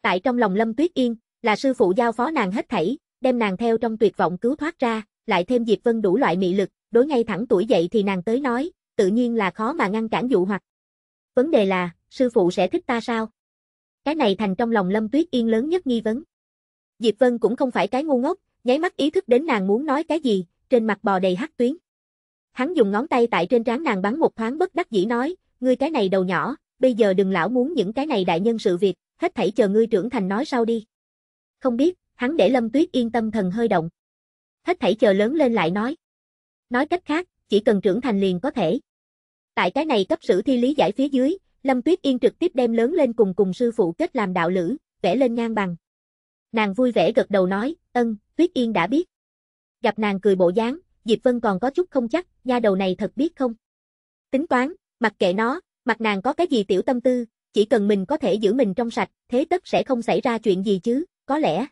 Tại trong lòng Lâm Tuyết Yên, là sư phụ giao phó nàng hết thảy, đem nàng theo trong tuyệt vọng cứu thoát ra, lại thêm Diệp Vân đủ loại mị lực, đối ngay thẳng tuổi dậy thì nàng tới nói, tự nhiên là khó mà ngăn cản dụ hoặc. Vấn đề là, sư phụ sẽ thích ta sao? Cái này thành trong lòng Lâm Tuyết Yên lớn nhất nghi vấn. Diệp Vân cũng không phải cái ngu ngốc, nháy mắt ý thức đến nàng muốn nói cái gì, trên mặt bò đầy hắc tuyến. Hắn dùng ngón tay tại trên trán nàng bắn một thoáng bất đắc dĩ nói, ngươi cái này đầu nhỏ, bây giờ đừng lão muốn những cái này đại nhân sự việc, hết thảy chờ ngươi trưởng thành nói sau đi. Không biết, hắn để Lâm Tuyết yên tâm thần hơi động. Hết thảy chờ lớn lên lại nói. Nói cách khác, chỉ cần trưởng thành liền có thể. Tại cái này cấp sử thi lý giải phía dưới, Lâm Tuyết Yên trực tiếp đem lớn lên cùng cùng sư phụ kết làm đạo lữ, vẽ lên ngang bằng. Nàng vui vẻ gật đầu nói, ân, Tuyết Yên đã biết. Gặp nàng cười bộ dáng, Diệp Vân còn có chút không chắc, nha đầu này thật biết không? Tính toán, mặc kệ nó, mặc nàng có cái gì tiểu tâm tư, chỉ cần mình có thể giữ mình trong sạch, thế tất sẽ không xảy ra chuyện gì chứ, có lẽ.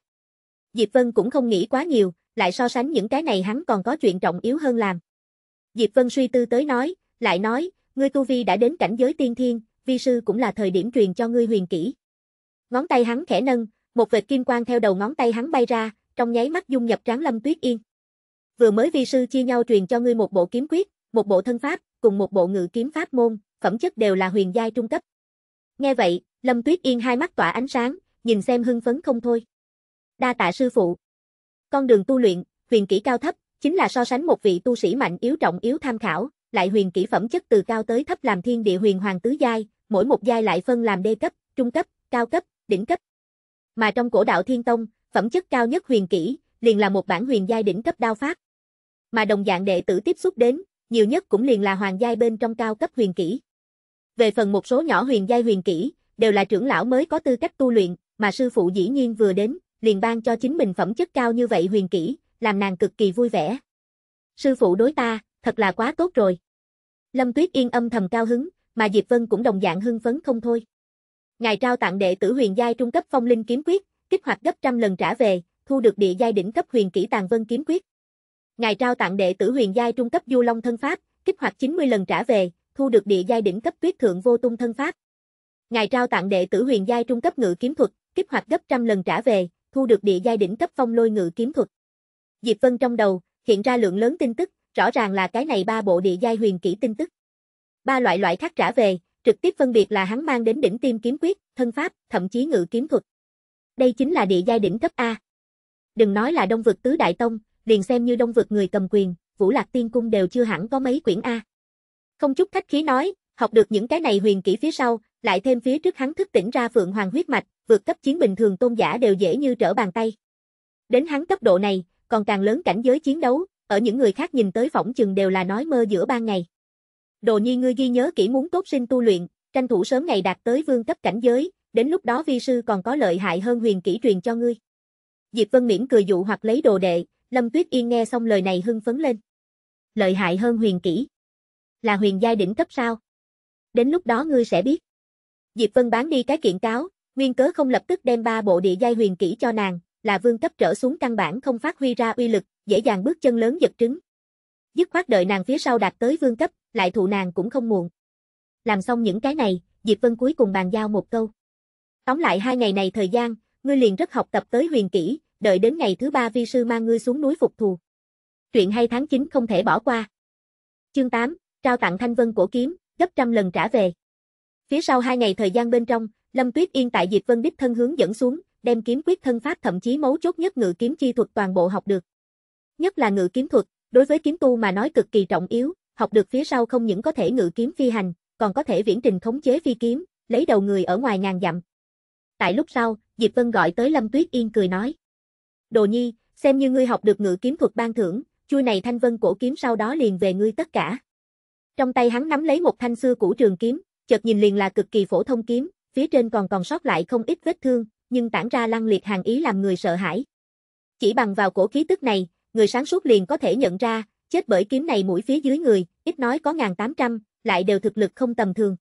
Diệp Vân cũng không nghĩ quá nhiều, lại so sánh những cái này hắn còn có chuyện trọng yếu hơn làm. Diệp Vân suy tư tới nói, lại nói, ngươi tu vi đã đến cảnh giới tiên thiên, vi sư cũng là thời điểm truyền cho ngươi huyền kỹ. Ngón tay hắn khẽ nâng, một vệt kim quang theo đầu ngón tay hắn bay ra, trong nháy mắt dung nhập tráng Lâm Tuyết Yên. Vừa mới vi sư chia nhau truyền cho ngươi một bộ kiếm quyết, một bộ thân pháp, cùng một bộ ngự kiếm pháp môn, phẩm chất đều là huyền giai trung cấp. Nghe vậy, Lâm Tuyết Yên hai mắt tỏa ánh sáng, nhìn xem hưng phấn không thôi. Đa tạ sư phụ. Con đường tu luyện, huyền kỹ cao thấp, chính là so sánh một vị tu sĩ mạnh yếu trọng yếu tham khảo, lại huyền kỹ phẩm chất từ cao tới thấp làm thiên địa huyền hoàng tứ giai, mỗi một giai lại phân làm đê cấp, trung cấp, cao cấp, đỉnh cấp. Mà trong cổ đạo Thiên Tông, phẩm chất cao nhất huyền kỹ, liền là một bản huyền giai đỉnh cấp đao pháp. Mà đồng dạng đệ tử tiếp xúc đến, nhiều nhất cũng liền là hoàng giai bên trong cao cấp huyền kỹ. Về phần một số nhỏ huyền giai huyền kỹ, đều là trưởng lão mới có tư cách tu luyện, mà sư phụ dĩ nhiên vừa đến, liền ban cho chính mình phẩm chất cao như vậy huyền kỹ, làm nàng cực kỳ vui vẻ. Sư phụ đối ta, thật là quá tốt rồi. Lâm Tuyết Yên âm thầm cao hứng, mà Diệp Vân cũng đồng dạng hưng phấn không thôi. Ngài trao tặng đệ tử huyền giai trung cấp phong linh kiếm quyết, kích hoạt gấp trăm lần trả về, thu được địa giai đỉnh cấp huyền kỹ tàng vân kiếm quyết. Ngài trao tặng đệ tử huyền giai trung cấp du long thân pháp, kích hoạt 90 lần trả về, thu được địa giai đỉnh cấp tuyết thượng vô tung thân pháp. Ngài trao tặng đệ tử huyền giai trung cấp ngự kiếm thuật, kích hoạt gấp trăm lần trả về, thu được địa giai đỉnh cấp phong lôi ngự kiếm thuật. Diệp Vân trong đầu hiện ra lượng lớn tin tức, rõ ràng là cái này ba bộ địa giai huyền kỹ tin tức. Ba loại loại khác trả về, trực tiếp phân biệt là hắn mang đến đỉnh tiêm kiếm quyết, thân pháp, thậm chí ngự kiếm thuật. Đây chính là địa giai đỉnh cấp A. Đừng nói là đông vực tứ đại tông, liền xem như đông vực người cầm quyền, vũ lạc tiên cung đều chưa hẳn có mấy quyển A. Không chút khách khí nói, học được những cái này huyền kỹ phía sau, lại thêm phía trước hắn thức tỉnh ra phượng hoàng huyết mạch, vượt cấp chiến bình thường tôn giả đều dễ như trở bàn tay. Đến hắn cấp độ này, còn càng lớn cảnh giới chiến đấu, ở những người khác nhìn tới phỏng chừng đều là nói mơ giữa ban ngày. Đồ nhi ngươi ghi nhớ kỹ muốn tốt sinh tu luyện, tranh thủ sớm ngày đạt tới vương cấp cảnh giới, đến lúc đó vi sư còn có lợi hại hơn huyền kỹ truyền cho ngươi. Diệp Vân Miễn cười dụ hoặc lấy đồ đệ, Lâm Tuyết Yên nghe xong lời này hưng phấn lên. Lợi hại hơn huyền kỹ. Là huyền giai đỉnh cấp sao? Đến lúc đó ngươi sẽ biết. Diệp Vân bán đi cái kiện cáo, nguyên cớ không lập tức đem ba bộ địa giai huyền kỹ cho nàng, là vương cấp trở xuống căn bản không phát huy ra uy lực, dễ dàng bước chân lớn giật trứng. Dứt khoát đợi nàng phía sau đạt tới vương cấp, lại thụ nàng cũng không muộn. Làm xong những cái này, Diệp Vân cuối cùng bàn giao một câu. Tóm lại hai ngày này thời gian, ngươi liền rất học tập tới huyền kỹ, đợi đến ngày thứ ba vi sư mang ngươi xuống núi phục thù. Chuyện hay tháng 9 không thể bỏ qua. Chương 8, trao tặng thanh vân cổ kiếm, gấp trăm lần trả về. Phía sau hai ngày thời gian bên trong, Lâm Tuyết Yên tại Diệp Vân đích thân hướng dẫn xuống, đem kiếm quyết thân pháp thậm chí mấu chốt nhất ngự kiếm chi thuật toàn bộ học được. Nhất là ngự kiếm thuật, đối với kiếm tu mà nói cực kỳ trọng yếu, học được phía sau không những có thể ngự kiếm phi hành, còn có thể viễn trình khống chế phi kiếm, lấy đầu người ở ngoài ngàn dặm. Tại lúc sau, Diệp Vân gọi tới Lâm Tuyết Yên cười nói. Đồ nhi, xem như ngươi học được ngự kiếm thuật ban thưởng, chui này thanh vân cổ kiếm sau đó liền về ngươi tất cả. Trong tay hắn nắm lấy một thanh xưa cũ trường kiếm, chợt nhìn liền là cực kỳ phổ thông kiếm, phía trên còn còn sót lại không ít vết thương, nhưng tản ra lăng liệt hàng ý làm người sợ hãi. Chỉ bằng vào cổ khí tức này, người sáng suốt liền có thể nhận ra, chết bởi kiếm này mũi phía dưới người, ít nói có ngàn tám trăm lại đều thực lực không tầm thường.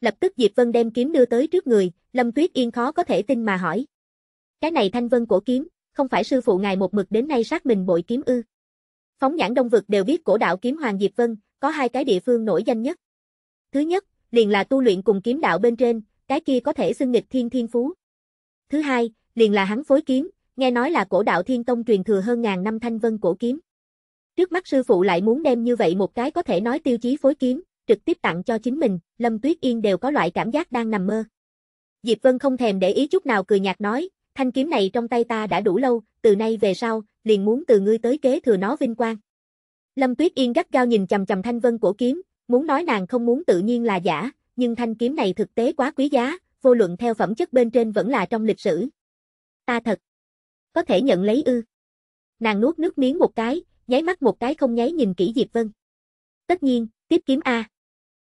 Lập tức Diệp Vân đem kiếm đưa tới trước người, Lâm Tuyết Yên khó có thể tin mà hỏi. Cái này thanh vân cổ kiếm, không phải sư phụ ngài một mực đến nay sát mình bội kiếm ư. Phóng nhãn đông vực đều biết cổ đạo kiếm Hoàng Diệp Vân, có hai cái địa phương nổi danh nhất. Thứ nhất, liền là tu luyện cùng kiếm đạo bên trên, cái kia có thể xưng nghịch thiên thiên phú, Thứ hai, liền là hắn phối kiếm, nghe nói là cổ đạo thiên tông truyền thừa hơn ngàn năm thanh vân cổ kiếm. Trước mắt sư phụ lại muốn đem như vậy một cái có thể nói tiêu chí phối kiếm, trực tiếp tặng cho chính mình, Lâm Tuyết Yên đều có loại cảm giác đang nằm mơ. Diệp Vân không thèm để ý chút nào cười nhạt nói, thanh kiếm này trong tay ta đã đủ lâu, từ nay về sau, liền muốn từ ngươi tới kế thừa nó vinh quang. Lâm Tuyết Yên gắt gao nhìn chầm chầm thanh vân cổ kiếm, muốn nói nàng không muốn tự nhiên là giả, nhưng thanh kiếm này thực tế quá quý giá, vô luận theo phẩm chất bên trên vẫn là trong lịch sử. Ta thật. Có thể nhận lấy ư. Nàng nuốt nước miếng một cái, nháy mắt một cái không nháy nhìn kỹ Diệp Vân. Tất nhiên, tiếp kiếm A.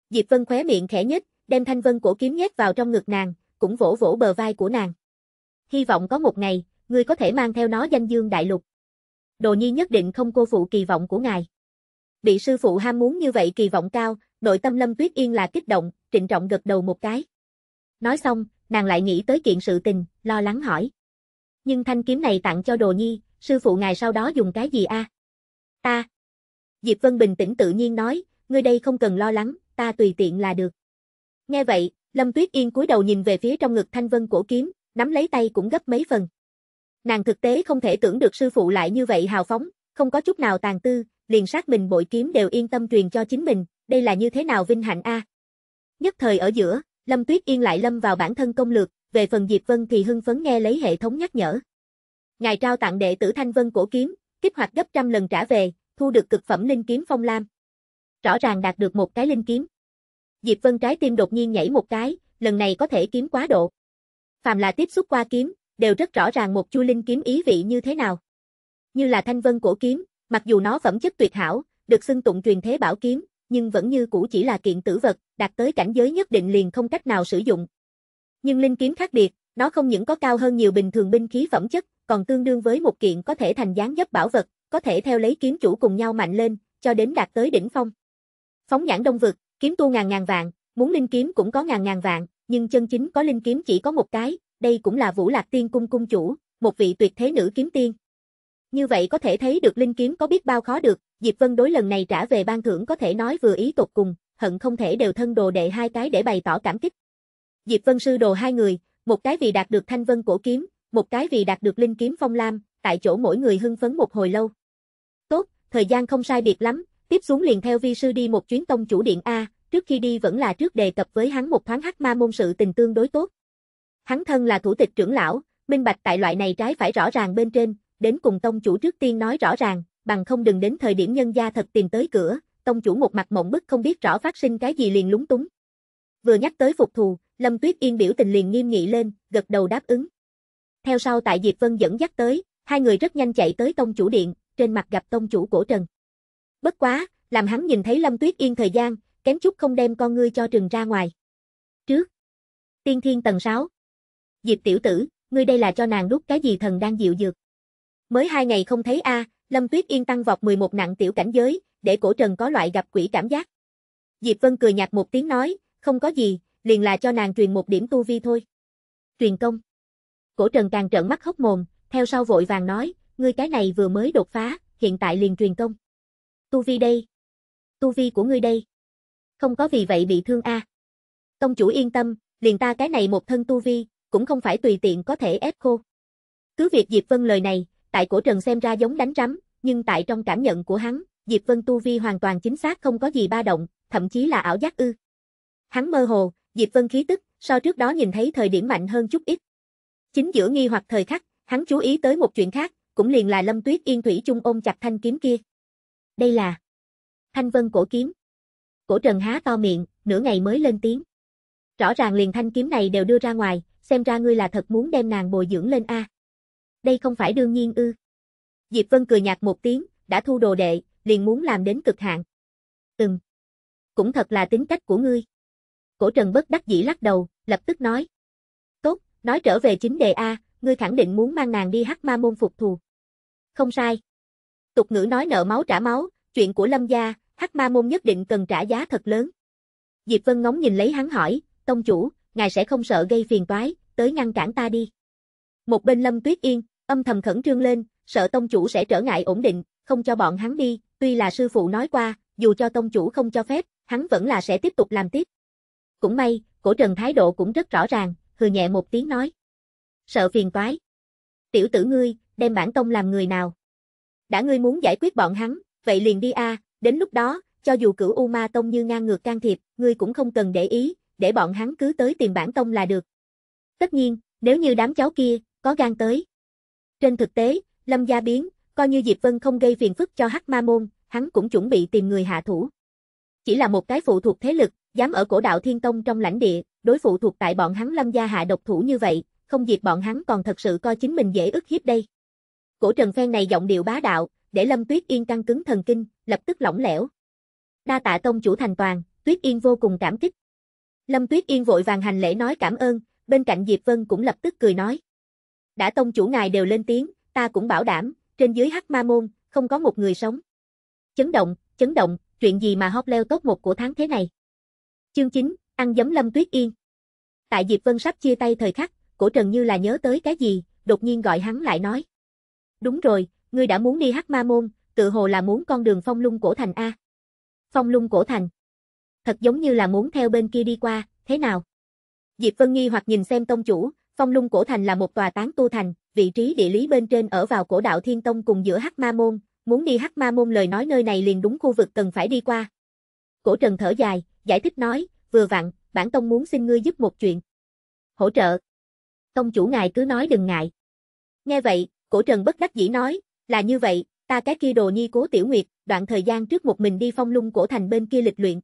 Diệp Vân khóe miệng khẽ nhếch, đem thanh vân cổ kiếm nhét vào trong ngực nàng, cũng vỗ vỗ bờ vai của nàng. Hy vọng có một ngày, ngươi có thể mang theo nó danh dương đại lục. Đồ nhi nhất định không cô phụ kỳ vọng của ngài. Bị sư phụ ham muốn như vậy kỳ vọng cao, nội tâm Lâm Tuyết Yên là kích động, trịnh trọng gật đầu một cái. Nói xong, nàng lại nghĩ tới kiện sự tình, lo lắng hỏi. Nhưng thanh kiếm này tặng cho đồ nhi, sư phụ ngài sau đó dùng cái gì a? Ta. Diệp Vân bình tĩnh tự nhiên nói, ngươi đây không cần lo lắng, ta tùy tiện là được. Nghe vậy, Lâm Tuyết Yên cúi đầu nhìn về phía trong ngực thanh vân cổ kiếm, nắm lấy tay cũng gấp mấy phần. Nàng thực tế không thể tưởng được sư phụ lại như vậy hào phóng, không có chút nào tàn tư, liền sát mình bội kiếm đều yên tâm truyền cho chính mình, đây là như thế nào vinh hạnh a. Nhất thời ở giữa, Lâm Tuyết Yên lại lâm vào bản thân công lược, về phần Diệp Vân thì hưng phấn nghe lấy hệ thống nhắc nhở. Ngài trao tặng đệ tử Thanh Vân cổ kiếm, kích hoạt gấp trăm lần trả về, thu được cực phẩm linh kiếm Phong Lam. Rõ ràng đạt được một cái linh kiếm. Diệp Vân trái tim đột nhiên nhảy một cái, lần này có thể kiếm quá độ. Phàm là tiếp xúc qua kiếm, đều rất rõ ràng một chu linh kiếm ý vị như thế nào. Như là Thanh Vân cổ kiếm, mặc dù nó phẩm chất tuyệt hảo, được xưng tụng truyền thế bảo kiếm, nhưng vẫn như cũ chỉ là kiện tử vật, đạt tới cảnh giới nhất định liền không cách nào sử dụng. Nhưng linh kiếm khác biệt, nó không những có cao hơn nhiều bình thường binh khí phẩm chất, còn tương đương với một kiện có thể thành dáng dấp bảo vật, có thể theo lấy kiếm chủ cùng nhau mạnh lên, cho đến đạt tới đỉnh phong. Phóng nhãn đông vực, kiếm tu ngàn ngàn vạn, muốn linh kiếm cũng có ngàn ngàn vạn, nhưng chân chính có linh kiếm chỉ có một cái, đây cũng là Vũ Lạc Tiên cung cung chủ, một vị tuyệt thế nữ kiếm tiên. Như vậy có thể thấy được linh kiếm có biết bao khó được, Diệp Vân đối lần này trả về ban thưởng có thể nói vừa ý tột cùng, hận không thể đều thân đồ đệ hai cái để bày tỏ cảm kích. Diệp Vân sư đồ hai người, một cái vì đạt được thanh vân cổ kiếm, một cái vì đạt được linh kiếm phong lam, tại chỗ mỗi người hưng phấn một hồi lâu. Tốt, thời gian không sai biệt lắm, tiếp xuống liền theo vi sư đi một chuyến tông chủ điện A, trước khi đi vẫn là trước đề cập với hắn một thoáng hắc ma môn sự tình tương đối tốt. Hắn thân là thủ tịch trưởng lão, minh bạch tại loại này trái phải rõ ràng bên trên, đến cùng tông chủ trước tiên nói rõ ràng, bằng không đừng đến thời điểm nhân gia thật tìm tới cửa, tông chủ một mặt mộng bức không biết rõ phát sinh cái gì liền lúng túng. Vừa nhắc tới phục thù, Lâm Tuyết Yên biểu tình liền nghiêm nghị lên, gật đầu đáp ứng. Theo sau tại Diệp Vân dẫn dắt tới, hai người rất nhanh chạy tới tông chủ điện, trên mặt gặp tông chủ cổ trần. Bất quá, làm hắn nhìn thấy Lâm Tuyết Yên thời gian, kém chút không đem con ngươi cho trừng ra ngoài. Trước, tiên thiên tầng 6. Diệp tiểu tử, ngươi đây là cho nàng đút cái gì thần đang dịu dược. Mới hai ngày không thấy a, à, Lâm Tuyết Yên tăng vọt 11 nặng tiểu cảnh giới, để cổ trần có loại gặp quỷ cảm giác. Diệp Vân cười nhạt một tiếng nói, không có gì, liền là cho nàng truyền một điểm tu vi thôi. Truyền công. Cổ trần càng trợn mắt hốc mồm, theo sau vội vàng nói, ngươi cái này vừa mới đột phá, hiện tại liền truyền công. Tu vi đây. Tu vi của ngươi đây. Không có vì vậy bị thương a. À. Tông chủ yên tâm, liền ta cái này một thân tu vi, cũng không phải tùy tiện có thể ép khô. Cứ việc Diệp Vân lời này, Tại cổ trần xem ra giống đánh rắm, nhưng tại trong cảm nhận của hắn, Diệp Vân tu vi hoàn toàn chính xác không có gì ba động, thậm chí là ảo giác ư. Hắn mơ hồ, Diệp Vân khí tức, so trước đó nhìn thấy thời điểm mạnh hơn chút ít. Chính giữa nghi hoặc thời khắc, hắn chú ý tới một chuyện khác, cũng liền là Lâm Tuyết Yên Thủy Chung ôm chặt thanh kiếm kia. Đây là Thanh Vân cổ kiếm. Cổ Trần há to miệng, nửa ngày mới lên tiếng. Rõ ràng liền thanh kiếm này đều đưa ra ngoài, xem ra ngươi là thật muốn đem nàng bồi dưỡng lên a đây không phải đương nhiên ư. Diệp Vân cười nhạt một tiếng, đã thu đồ đệ, liền muốn làm đến cực hạn. Ừm. Cũng thật là tính cách của ngươi. Cổ trần bất đắc dĩ lắc đầu, lập tức nói. Tốt, nói trở về chính đề A, ngươi khẳng định muốn mang nàng đi hắc ma môn phục thù. Không sai. Tục ngữ nói nợ máu trả máu, chuyện của lâm gia, hắc ma môn nhất định cần trả giá thật lớn. Diệp Vân ngóng nhìn lấy hắn hỏi, tông chủ, ngài sẽ không sợ gây phiền toái, tới ngăn cản ta đi. Một bên lâm tuyết yên, Âm thầm khẩn trương lên, sợ tông chủ sẽ trở ngại ổn định, không cho bọn hắn đi, tuy là sư phụ nói qua, dù cho tông chủ không cho phép, hắn vẫn là sẽ tiếp tục làm tiếp. Cũng may, cổ trần thái độ cũng rất rõ ràng, hừ nhẹ một tiếng nói. Sợ phiền toái. Tiểu tử ngươi, đem bản tông làm người nào? Đã ngươi muốn giải quyết bọn hắn, vậy liền đi a, đến lúc đó, cho dù cửu U Ma Tông như ngang ngược can thiệp, ngươi cũng không cần để ý, để bọn hắn cứ tới tìm bản tông là được. Tất nhiên, nếu như đám cháu kia, có gan tới, trên thực tế, Lâm Gia biến, coi như Diệp Vân không gây phiền phức cho Hắc Ma Môn, hắn cũng chuẩn bị tìm người hạ thủ. Chỉ là một cái phụ thuộc thế lực, dám ở cổ đạo Thiên Tông trong lãnh địa, đối phụ thuộc tại bọn hắn Lâm Gia hạ độc thủ như vậy, không diệp bọn hắn còn thật sự coi chính mình dễ ức hiếp đây. Cổ Trần Phen này giọng điệu bá đạo, để Lâm Tuyết Yên căng cứng thần kinh, lập tức lỏng lẻo. Đa tạ tông chủ thành toàn, Tuyết Yên vô cùng cảm kích. Lâm Tuyết Yên vội vàng hành lễ nói cảm ơn, bên cạnh Diệp Vân cũng lập tức cười nói đã tông chủ ngài đều lên tiếng, ta cũng bảo đảm, trên dưới hắc ma môn, không có một người sống. Chấn động, chấn động, chuyện gì mà hóp leo tốt một của tháng thế này. Chương 9, ăn giấm lâm tuyết yên. Tại Diệp Vân sắp chia tay thời khắc, cổ trần như là nhớ tới cái gì, đột nhiên gọi hắn lại nói. Đúng rồi, ngươi đã muốn đi hắc ma môn, tự hồ là muốn con đường phong lung cổ thành A. Phong lung cổ thành. Thật giống như là muốn theo bên kia đi qua, thế nào? Diệp Vân nghi hoặc nhìn xem tông chủ, Phong Lung Cổ Thành là một tòa tán tu thành, vị trí địa lý bên trên ở vào cổ đạo Thiên Tông cùng giữa Hắc Ma Môn, muốn đi Hắc Ma Môn lời nói nơi này liền đúng khu vực cần phải đi qua. Cổ Trần thở dài, giải thích nói, vừa vặn, bản tông muốn xin ngươi giúp một chuyện. Hỗ trợ. Tông chủ ngài cứ nói đừng ngại. Nghe vậy, Cổ Trần bất đắc dĩ nói, là như vậy, ta cái kia đồ nhi Cố Tiểu Nguyệt, đoạn thời gian trước một mình đi Phong Lung Cổ Thành bên kia lịch luyện.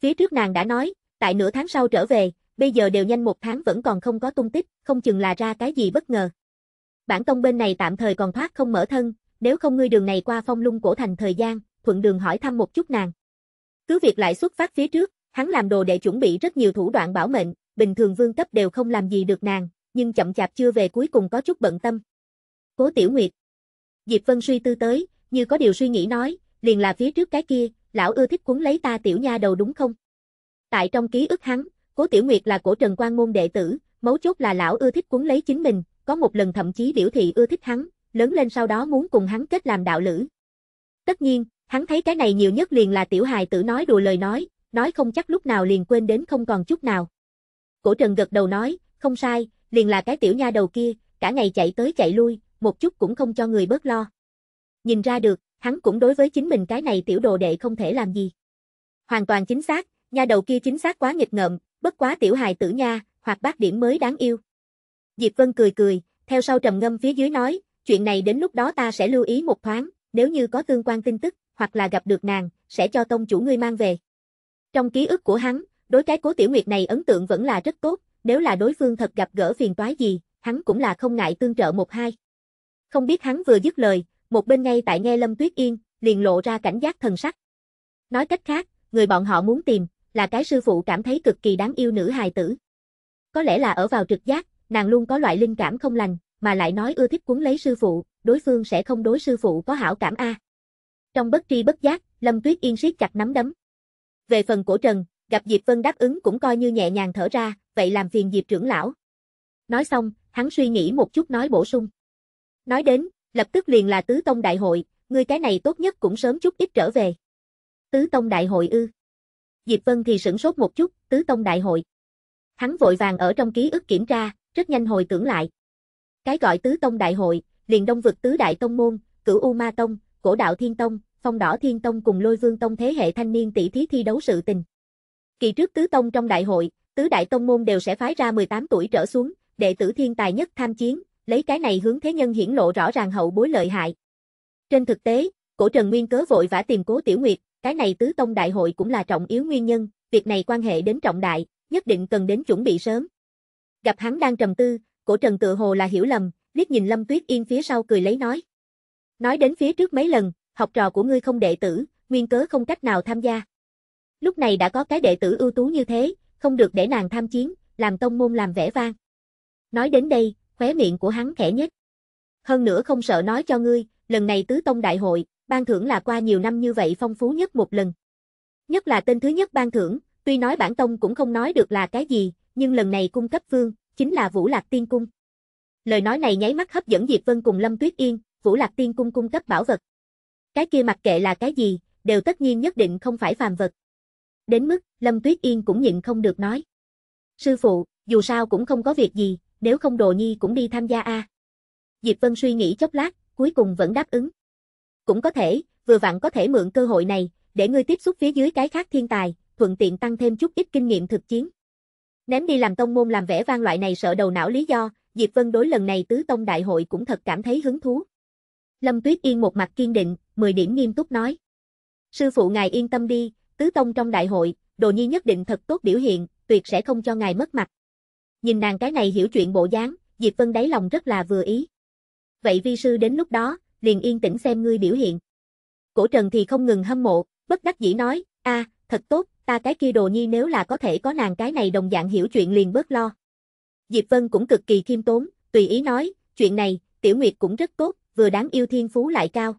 Phía trước nàng đã nói, tại nửa tháng sau trở về, bây giờ đều nhanh một tháng vẫn còn không có tung tích, không chừng là ra cái gì bất ngờ. Bản công bên này tạm thời còn thoát không mở thân, nếu không ngươi đường này qua phong lung cổ thành thời gian, thuận đường hỏi thăm một chút nàng. Cứ việc lại xuất phát phía trước, hắn làm đồ để chuẩn bị rất nhiều thủ đoạn bảo mệnh, bình thường vương cấp đều không làm gì được nàng, nhưng chậm chạp chưa về cuối cùng có chút bận tâm. Cố Tiểu Nguyệt Diệp Vân suy tư tới, như có điều suy nghĩ nói, liền là phía trước cái kia, lão ưa thích cuốn lấy ta tiểu nha đầu đúng không? Tại trong ký ức hắn, Cố Tiểu Nguyệt là cổ Trần Quan môn đệ tử, mấu chốt là lão ưa thích cuốn lấy chính mình, có một lần thậm chí biểu thị ưa thích hắn, lớn lên sau đó muốn cùng hắn kết làm đạo lữ. Tất nhiên, hắn thấy cái này nhiều nhất liền là tiểu hài tử nói đùa lời nói, nói không chắc lúc nào liền quên đến không còn chút nào. Cổ Trần gật đầu nói, không sai, liền là cái tiểu nha đầu kia, cả ngày chạy tới chạy lui, một chút cũng không cho người bớt lo. Nhìn ra được, hắn cũng đối với chính mình cái này tiểu đồ đệ không thể làm gì. Hoàn toàn chính xác, nha đầu kia chính xác quá nghịch ngợm, bất quá tiểu hài tử nha, hoặc bác điểm mới đáng yêu. Diệp Vân cười cười, theo sau trầm ngâm phía dưới nói, chuyện này đến lúc đó ta sẽ lưu ý một thoáng, nếu như có tương quan tin tức, hoặc là gặp được nàng, sẽ cho tông chủ ngươi mang về. Trong ký ức của hắn, đối cái cố tiểu nguyệt này ấn tượng vẫn là rất tốt, nếu là đối phương thật gặp gỡ phiền toái gì, hắn cũng là không ngại tương trợ một hai. Không biết hắn vừa dứt lời, một bên ngay tại nghe Lâm Tuyết Yên, liền lộ ra cảnh giác thần sắc. Nói cách khác, người bọn họ muốn tìm, là cái sư phụ cảm thấy cực kỳ đáng yêu nữ hài tử. Có lẽ là ở vào trực giác, nàng luôn có loại linh cảm không lành, mà lại nói ưa thích cuốn lấy sư phụ, đối phương sẽ không đối sư phụ có hảo cảm a. Trong bất tri bất giác, Lâm Tuyết Yên siết chặt nắm đấm. Về phần cổ trần, gặp Diệp Vân đáp ứng cũng coi như nhẹ nhàng thở ra, vậy làm phiền Diệp trưởng lão. Nói xong, hắn suy nghĩ một chút nói bổ sung. Nói đến, lập tức liền là tứ tông đại hội, người cái này tốt nhất cũng sớm chút ít trở về. Tứ tông đại hội ư. Diệp Vân thì sửng sốt một chút, tứ tông đại hội. Hắn vội vàng ở trong ký ức kiểm tra, rất nhanh hồi tưởng lại. Cái gọi tứ tông đại hội, liền đông vực tứ đại tông môn, cửu U Ma Tông, cổ đạo Thiên Tông, phong đỏ Thiên Tông cùng lôi vương tông thế hệ thanh niên tỷ thí thi đấu sự tình. Kỳ trước tứ tông trong đại hội, tứ đại tông môn đều sẽ phái ra 18 tuổi trở xuống, đệ tử thiên tài nhất tham chiến, lấy cái này hướng thế nhân hiển lộ rõ ràng hậu bối lợi hại. Trên thực tế, cổ Trần Nguyên cớ vội vã tìm cố Tiểu Nguyệt, cái này tứ tông đại hội cũng là trọng yếu nguyên nhân, việc này quan hệ đến trọng đại, nhất định cần đến chuẩn bị sớm. Gặp hắn đang trầm tư, cổ trần tự hồ là hiểu lầm, liếc nhìn Lâm Tuyết Yên phía sau cười lấy nói. Nói đến phía trước mấy lần, học trò của ngươi không đệ tử, nguyên cớ không cách nào tham gia. Lúc này đã có cái đệ tử ưu tú như thế, không được để nàng tham chiến, làm tông môn làm vẻ vang. Nói đến đây, khóe miệng của hắn khẽ nhất. Hơn nữa không sợ nói cho ngươi, lần này tứ tông đại hội, ban thưởng là qua nhiều năm như vậy phong phú nhất một lần. Nhất là tên thứ nhất ban thưởng, tuy nói bản tông cũng không nói được là cái gì, nhưng lần này cung cấp vương, chính là Vũ Lạc Tiên Cung. Lời nói này nháy mắt hấp dẫn Diệp Vân cùng Lâm Tuyết Yên, Vũ Lạc Tiên Cung cung cấp bảo vật. Cái kia mặc kệ là cái gì, đều tất nhiên nhất định không phải phàm vật. Đến mức, Lâm Tuyết Yên cũng nhịn không được nói. Sư phụ, dù sao cũng không có việc gì, nếu không đồ nhi cũng đi tham gia a. À. Diệp Vân suy nghĩ chốc lát, cuối cùng vẫn đáp ứng. Cũng có thể, vừa vặn có thể mượn cơ hội này, để ngươi tiếp xúc phía dưới cái khác thiên tài, thuận tiện tăng thêm chút ít kinh nghiệm thực chiến. Ném đi làm tông môn làm vẻ vang loại này sợ đầu não lý do, Diệp Vân đối lần này tứ tông đại hội cũng thật cảm thấy hứng thú. Lâm Tuyết Yên một mặt kiên định, 10 điểm nghiêm túc nói. Sư phụ ngài yên tâm đi, tứ tông trong đại hội, đồ nhi nhất định thật tốt biểu hiện, tuyệt sẽ không cho ngài mất mặt. Nhìn nàng cái này hiểu chuyện bộ dáng, Diệp Vân đáy lòng rất là vừa ý. Vậy vi sư đến lúc đó, liền yên tĩnh xem ngươi biểu hiện. Cổ Trần thì không ngừng hâm mộ, bất đắc dĩ nói, a, thật tốt, ta cái kia đồ nhi nếu là có thể có nàng cái này đồng dạng hiểu chuyện liền bớt lo. Diệp Vân cũng cực kỳ khiêm tốn, tùy ý nói, chuyện này, Tiểu Nguyệt cũng rất tốt, vừa đáng yêu thiên phú lại cao.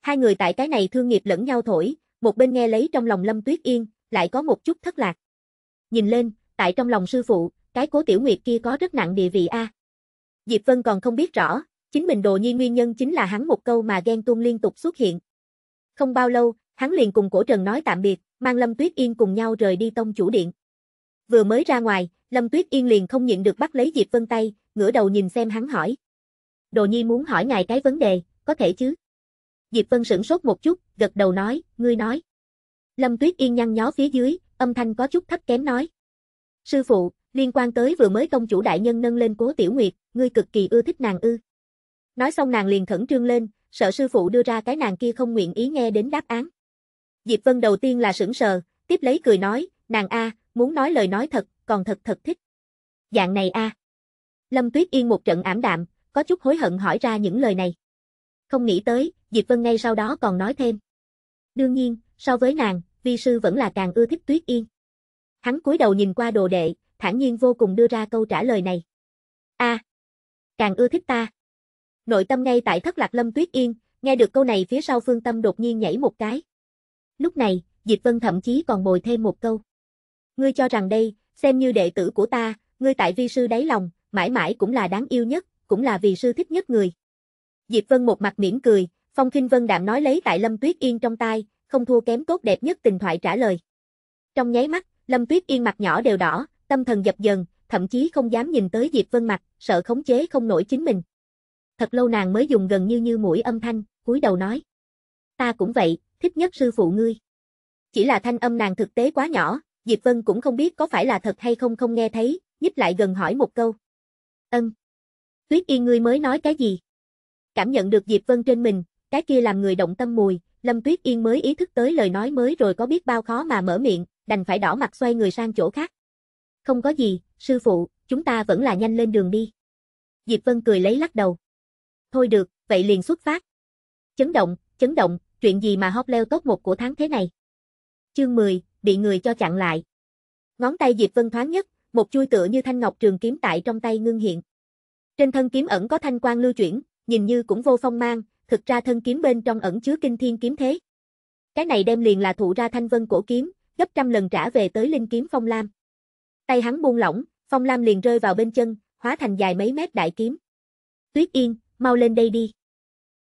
Hai người tại cái này thương nghiệp lẫn nhau thổi, một bên nghe lấy trong lòng Lâm Tuyết Yên, lại có một chút thất lạc. Nhìn lên, tại trong lòng sư phụ, cái cố Tiểu Nguyệt kia có rất nặng địa vị a. Diệp Vân còn không biết rõ, Chính mình đồ nhi nguyên nhân chính là hắn một câu mà ghen tuông liên tục xuất hiện. Không bao lâu, hắn liền cùng cổ trần nói tạm biệt, mang Lâm Tuyết Yên cùng nhau rời đi tông chủ điện. Vừa mới ra ngoài, Lâm Tuyết Yên liền không nhịn được bắt lấy Diệp Vân tay, ngửa đầu nhìn xem hắn hỏi. Đồ nhi muốn hỏi ngài cái vấn đề, có thể chứ? Diệp Vân sửng sốt một chút, gật đầu nói, ngươi nói. Lâm Tuyết Yên nhăn nhó phía dưới, âm thanh có chút thấp kém nói. Sư phụ, liên quan tới vừa mới công chủ đại nhân nâng lên cố tiểu nguyệt, ngươi cực kỳ ưa thích nàng ư. Nói xong nàng liền khẩn trương lên, sợ sư phụ đưa ra cái nàng kia không nguyện ý nghe đến đáp án. Diệp Vân đầu tiên là sững sờ, tiếp lấy cười nói, nàng a, muốn nói lời nói thật, còn thật thật thích. Dạng này a. Lâm Tuyết Yên một trận ảm đạm, có chút hối hận hỏi ra những lời này. Không nghĩ tới, Diệp Vân ngay sau đó còn nói thêm. Đương nhiên, so với nàng, vi sư vẫn là càng ưa thích Tuyết Yên. Hắn cúi đầu nhìn qua đồ đệ, thản nhiên vô cùng đưa ra câu trả lời này. A. càng ưa thích ta. Nội tâm ngay tại thất lạc lâm tuyết yên, nghe được câu này phía sau phương tâm đột nhiên nhảy một cái. Lúc này, Diệp Vân thậm chí còn bồi thêm một câu. Ngươi cho rằng đây, xem như đệ tử của ta, ngươi tại vi sư đáy lòng, mãi mãi cũng là đáng yêu nhất, cũng là vì sư thích nhất người. Diệp Vân một mặt mỉm cười, Phong Kinh Vân đạm nói lấy tại Lâm Tuyết Yên trong tai, không thua kém tốt đẹp nhất tình thoại trả lời. Trong nháy mắt, Lâm Tuyết Yên mặt nhỏ đều đỏ, tâm thần dập dần, thậm chí không dám nhìn tới Diệp Vân mặt, sợ khống chế không nổi chính mình. Thật lâu nàng mới dùng gần như như mũi âm thanh, cúi đầu nói. Ta cũng vậy, thích nhất sư phụ ngươi. Chỉ là thanh âm nàng thực tế quá nhỏ, Diệp Vân cũng không biết có phải là thật hay không không nghe thấy, nhích lại gần hỏi một câu. Ân. Tuyết Yên ngươi mới nói cái gì? Cảm nhận được Diệp Vân trên mình, cái kia làm người động tâm mùi, Lâm Tuyết Yên mới ý thức tới lời nói mới rồi có biết bao khó mà mở miệng, đành phải đỏ mặt xoay người sang chỗ khác. Không có gì, sư phụ, chúng ta vẫn là nhanh lên đường đi. Diệp Vân cười lấy lắc đầu. Thôi được, vậy liền xuất phát. Chấn động, chấn động, chuyện gì mà hóp leo tốt một của tháng thế này. Chương 10, bị người cho chặn lại. Ngón tay Diệp Vân thoáng nhất, một chui tựa như thanh ngọc trường kiếm tại trong tay ngưng hiện. Trên thân kiếm ẩn có thanh quang lưu chuyển, nhìn như cũng vô phong mang, thực ra thân kiếm bên trong ẩn chứa kinh thiên kiếm thế. Cái này đem liền là thụ ra thanh vân cổ kiếm, gấp trăm lần trả về tới linh kiếm phong lam. Tay hắn buông lỏng, phong lam liền rơi vào bên chân, hóa thành dài mấy mét đại kiếm. Tuyết Yên, mau lên đây đi.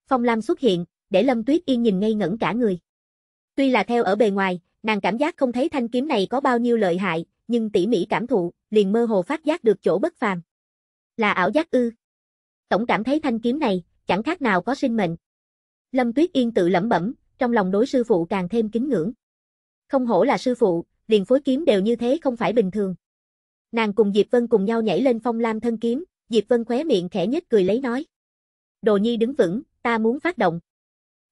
Phong Lam xuất hiện, để Lâm Tuyết Yên nhìn ngây ngẩn cả người. Tuy là theo ở bề ngoài, nàng cảm giác không thấy thanh kiếm này có bao nhiêu lợi hại, nhưng tỉ mỉ cảm thụ, liền mơ hồ phát giác được chỗ bất phàm. Là ảo giác ư. Tổng cảm thấy thanh kiếm này, chẳng khác nào có sinh mệnh. Lâm Tuyết Yên tự lẩm bẩm, trong lòng đối sư phụ càng thêm kính ngưỡng. Không hổ là sư phụ, liền phối kiếm đều như thế không phải bình thường. Nàng cùng Diệp Vân cùng nhau nhảy lên phong lam thân kiếm, Diệp Vân khóe miệng khẽ nhếch cười lấy nói. Đồ Nhi đứng vững, ta muốn phát động.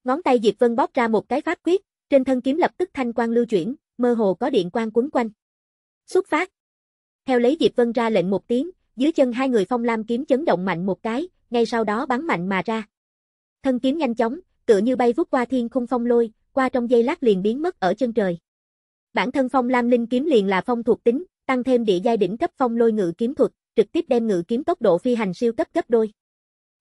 Ngón tay Diệp Vân bóp ra một cái pháp quyết, trên thân kiếm lập tức thanh quang lưu chuyển, mơ hồ có điện quang quấn quanh. Xuất phát. Theo lấy Diệp Vân ra lệnh một tiếng, dưới chân hai người Phong Lam kiếm chấn động mạnh một cái, ngay sau đó bắn mạnh mà ra. Thân kiếm nhanh chóng, tựa như bay vút qua thiên khung phong lôi, qua trong giây lát liền biến mất ở chân trời. Bản thân Phong Lam linh kiếm liền là phong thuộc tính, tăng thêm địa giai đỉnh cấp phong lôi ngự kiếm thuật, trực tiếp đem ngự kiếm tốc độ phi hành siêu cấp gấp đôi.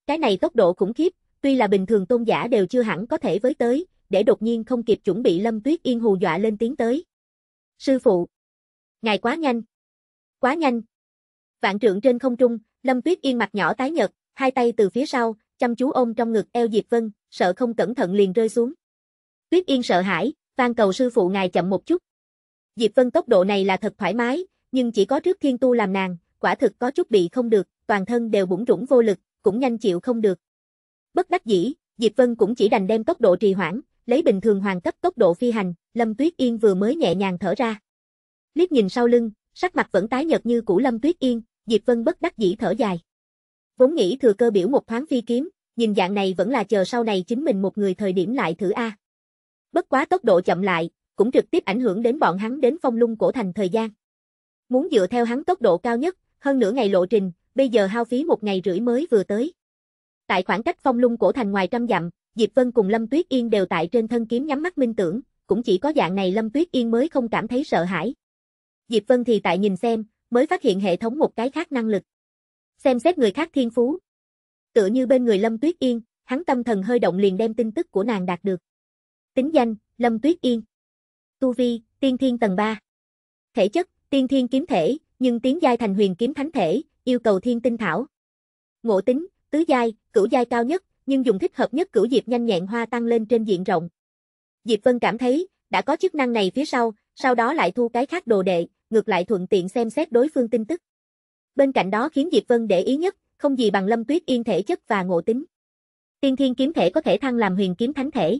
Cái này tốc độ khủng khiếp, tuy là bình thường tôn giả đều chưa hẳn có thể với tới, để đột nhiên không kịp chuẩn bị Lâm Tuyết Yên hù dọa lên tiếng tới. Sư phụ! Ngài quá nhanh! Quá nhanh! Vạn trượng trên không trung, Lâm Tuyết Yên mặt nhỏ tái nhật, hai tay từ phía sau, chăm chú ôm trong ngực eo Diệp Vân, sợ không cẩn thận liền rơi xuống. Tuyết Yên sợ hãi, van cầu sư phụ ngài chậm một chút. Diệp Vân tốc độ này là thật thoải mái, nhưng chỉ có trước thiên tu làm nàng, quả thực có chút bị không được, toàn thân đều bủng rủng vô lực, cũng nhanh chịu không được. Bất đắc dĩ, Diệp Vân cũng chỉ đành đem tốc độ trì hoãn, lấy bình thường hoàn cấp tốc độ phi hành, Lâm Tuyết Yên vừa mới nhẹ nhàng thở ra. Liếc nhìn sau lưng, sắc mặt vẫn tái nhợt như cũ Lâm Tuyết Yên, Diệp Vân bất đắc dĩ thở dài. Vốn nghĩ thừa cơ biểu một thoáng phi kiếm, nhìn dạng này vẫn là chờ sau này chính mình một người thời điểm lại thử a. Bất quá tốc độ chậm lại, cũng trực tiếp ảnh hưởng đến bọn hắn đến phong lung cổ thành thời gian. Muốn dựa theo hắn tốc độ cao nhất, hơn nửa ngày lộ trình, bây giờ hao phí một ngày rưỡi mới vừa tới. Tại khoảng cách phong lung cổ thành ngoài trăm dặm, Diệp Vân cùng Lâm Tuyết Yên đều tại trên thân kiếm nhắm mắt minh tưởng, cũng chỉ có dạng này Lâm Tuyết Yên mới không cảm thấy sợ hãi. Diệp Vân thì tại nhìn xem, mới phát hiện hệ thống một cái khác năng lực. Xem xét người khác thiên phú. Tựa như bên người Lâm Tuyết Yên, hắn tâm thần hơi động liền đem tin tức của nàng đạt được. Tính danh, Lâm Tuyết Yên. Tu vi, tiên thiên tầng 3. Thể chất, tiên thiên kiếm thể, nhưng tiến giai thành huyền kiếm thánh thể, yêu cầu thiên tinh thảo. Ngộ tính, tứ giai, cửu giai cao nhất, nhưng dùng thích hợp nhất cửu diệp nhanh nhẹn hoa tăng lên trên diện rộng. Diệp Vân cảm thấy, đã có chức năng này phía sau, sau đó lại thu cái khác đồ đệ, ngược lại thuận tiện xem xét đối phương tin tức. Bên cạnh đó khiến Diệp Vân để ý nhất, không gì bằng Lâm Tuyết Yên thể chất và ngộ tính. Tiên Thiên kiếm thể có thể thăng làm huyền kiếm thánh thể.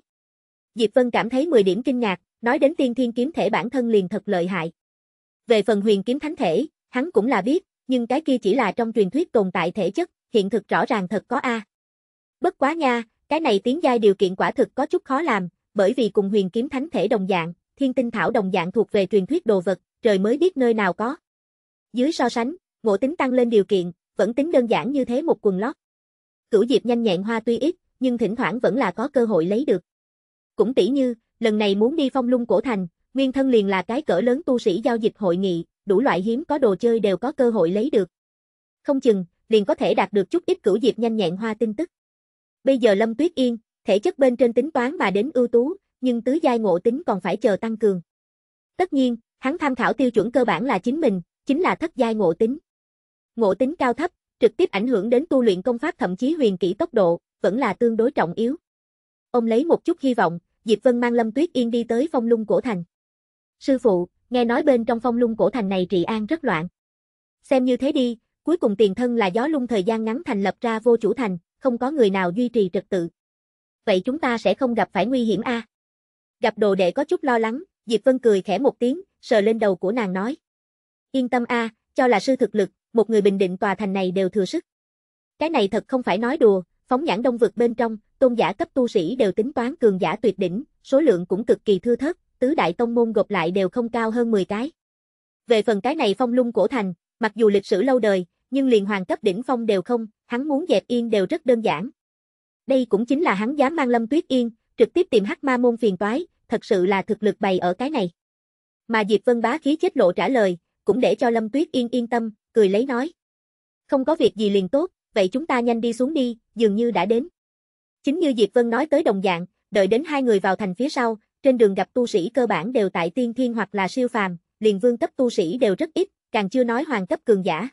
Diệp Vân cảm thấy 10 điểm kinh ngạc, nói đến Tiên Thiên kiếm thể bản thân liền thật lợi hại. Về phần huyền kiếm thánh thể, hắn cũng là biết, nhưng cái kia chỉ là trong truyền thuyết tồn tại thể chất, hiện thực rõ ràng thật có a. Bất quá nha, cái này tiến giai điều kiện quả thực có chút khó làm, bởi vì cùng huyền kiếm thánh thể đồng dạng, thiên tinh thảo đồng dạng thuộc về truyền thuyết đồ vật, trời mới biết nơi nào có. Dưới so sánh, ngộ tính tăng lên điều kiện, vẫn tính đơn giản như thế một quần lót. Cửu Diệp nhanh nhẹn hoa tuy ít, nhưng thỉnh thoảng vẫn là có cơ hội lấy được. Cũng tỷ như, lần này muốn đi phong lung cổ thành, nguyên thân liền là cái cỡ lớn tu sĩ giao dịch hội nghị, đủ loại hiếm có đồ chơi đều có cơ hội lấy được. Không chừng, liền có thể đạt được chút ít cửu diệp nhanh nhẹn hoa tin tức. Bây giờ Lâm Tuyết Yên, thể chất bên trên tính toán mà đến ưu tú, nhưng tứ giai ngộ tính còn phải chờ tăng cường. Tất nhiên, hắn tham khảo tiêu chuẩn cơ bản là chính mình, chính là thất giai ngộ tính. Ngộ tính cao thấp, trực tiếp ảnh hưởng đến tu luyện công pháp thậm chí huyền kỹ tốc độ, vẫn là tương đối trọng yếu. Ông lấy một chút hy vọng, Diệp Vân mang Lâm Tuyết Yên đi tới phong lung cổ thành. Sư phụ, nghe nói bên trong phong lung cổ thành này trị an rất loạn. Xem như thế đi, cuối cùng tiền thân là gió lung thời gian ngắn thành lập ra vô chủ thành, không có người nào duy trì trật tự. Vậy chúng ta sẽ không gặp phải nguy hiểm a à? Gặp đồ đệ có chút lo lắng, Diệp Vân cười khẽ một tiếng, sờ lên đầu của nàng nói. Yên tâm a cho là sư thực lực, một người bình định tòa thành này đều thừa sức. Cái này thật không phải nói đùa, phóng nhãn đông vực bên trong, tôn giả cấp tu sĩ đều tính toán cường giả tuyệt đỉnh, số lượng cũng cực kỳ thưa thớt, tứ đại tông môn gộp lại đều không cao hơn 10 cái. Về phần cái này phong lung cổ thành, mặc dù lịch sử lâu đời, nhưng liền hoàng cấp đỉnh phong đều không, hắn muốn dẹp yên đều rất đơn giản. Đây cũng chính là hắn dám mang Lâm Tuyết Yên, trực tiếp tìm Hắc Ma môn phiền toái, thật sự là thực lực bày ở cái này. Mà Diệp Vân Bá khí chết lộ trả lời, cũng để cho Lâm Tuyết Yên yên tâm, cười lấy nói: "Không có việc gì liền tốt, vậy chúng ta nhanh đi xuống đi, dường như đã đến." Chính như Diệp Vân nói tới đồng dạng, đợi đến hai người vào thành phía sau, trên đường gặp tu sĩ cơ bản đều tại tiên thiên hoặc là siêu phàm, liền vương cấp tu sĩ đều rất ít, càng chưa nói hoàng cấp cường giả.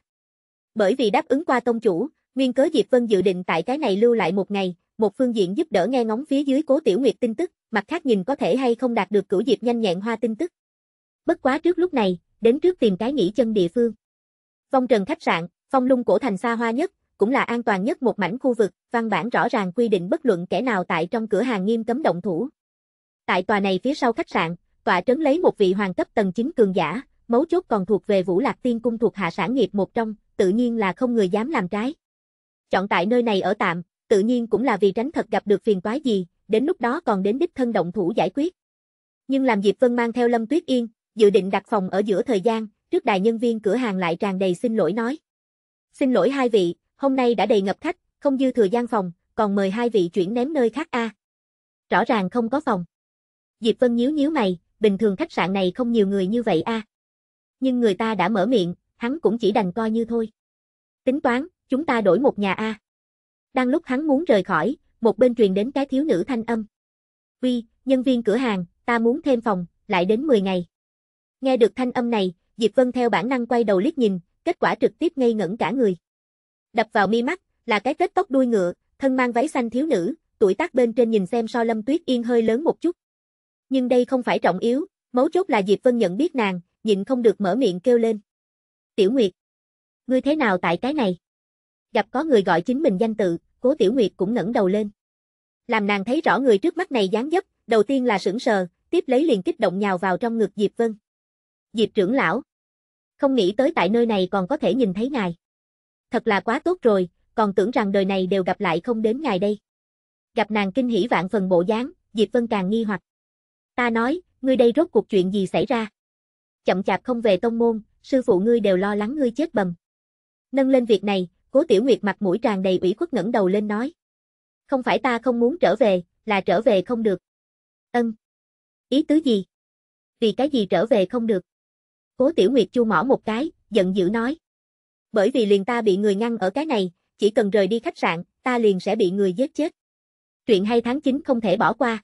Bởi vì đáp ứng qua tông chủ, nguyên cớ Diệp Vân dự định tại cái này lưu lại một ngày, một phương diện giúp đỡ nghe ngóng phía dưới Cố Tiểu Nguyệt tin tức, mặt khác nhìn có thể hay không đạt được cửu Diệp nhanh nhẹn hoa tin tức. Bất quá trước lúc này, đến trước tìm cái nghỉ chân địa phương. Vong Trần khách sạn, phong lung cổ thành xa hoa nhất, cũng là an toàn nhất một mảnh khu vực, văn bản rõ ràng quy định bất luận kẻ nào tại trong cửa hàng nghiêm cấm động thủ, Tại tòa này phía sau khách sạn, tòa trấn lấy một vị hoàng cấp tầng 9 cường giả, mấu chốt còn thuộc về Vũ Lạc Tiên Cung thuộc hạ sản nghiệp một trong, tự nhiên là không người dám làm trái. Chọn tại nơi này ở tạm, tự nhiên cũng là vì tránh thật gặp được phiền toái gì, đến lúc đó còn đến đích thân động thủ giải quyết. Nhưng làm Diệp Vân mang theo Lâm Tuyết Yên, dự định đặt phòng ở giữa thời gian, trước đài nhân viên cửa hàng lại tràn đầy xin lỗi nói. Xin lỗi hai vị, hôm nay đã đầy ngập khách, không dư thừa gian phòng, còn mời hai vị chuyển ném nơi khác a. Rõ ràng không có phòng. Diệp Vân nhíu nhíu mày, bình thường khách sạn này không nhiều người như vậy a. À. Nhưng người ta đã mở miệng, hắn cũng chỉ đành coi như thôi. Tính toán, chúng ta đổi một nhà a. À. Đang lúc hắn muốn rời khỏi, một bên truyền đến cái thiếu nữ thanh âm. Vi, nhân viên cửa hàng, ta muốn thêm phòng, lại đến 10 ngày." Nghe được thanh âm này, Diệp Vân theo bản năng quay đầu liếc nhìn, kết quả trực tiếp ngây ngẩn cả người. Đập vào mi mắt là cái kết tóc đuôi ngựa, thân mang váy xanh thiếu nữ, tuổi tác bên trên nhìn xem so Lâm Tuyết Yên hơi lớn một chút nhưng đây không phải trọng yếu, mấu chốt là Diệp Vân nhận biết nàng, nhịn không được mở miệng kêu lên. Tiểu Nguyệt, ngươi thế nào tại cái này? Gặp có người gọi chính mình danh tự, cố Tiểu Nguyệt cũng ngẩng đầu lên. Làm nàng thấy rõ người trước mắt này dáng dấp, đầu tiên là sững sờ, tiếp lấy liền kích động nhào vào trong ngực Diệp Vân. Diệp trưởng lão, không nghĩ tới tại nơi này còn có thể nhìn thấy ngài. Thật là quá tốt rồi, còn tưởng rằng đời này đều gặp lại không đến ngài đây. Gặp nàng kinh hỉ vạn phần bộ dáng, Diệp Vân càng nghi hoặc. Ta nói, ngươi đây rốt cuộc chuyện gì xảy ra? Chậm chạp không về tông môn, sư phụ ngươi đều lo lắng ngươi chết bầm. Nâng lên việc này, Cố Tiểu Nguyệt mặt mũi tràn đầy ủy khuất ngẩng đầu lên nói. Không phải ta không muốn trở về, là trở về không được. Ân. Ý tứ gì? Vì cái gì trở về không được? Cố Tiểu Nguyệt chu mỏ một cái, giận dữ nói. Bởi vì liền ta bị người ngăn ở cái này, chỉ cần rời đi khách sạn, ta liền sẽ bị người giết chết. Chuyện hay tháng 9 không thể bỏ qua.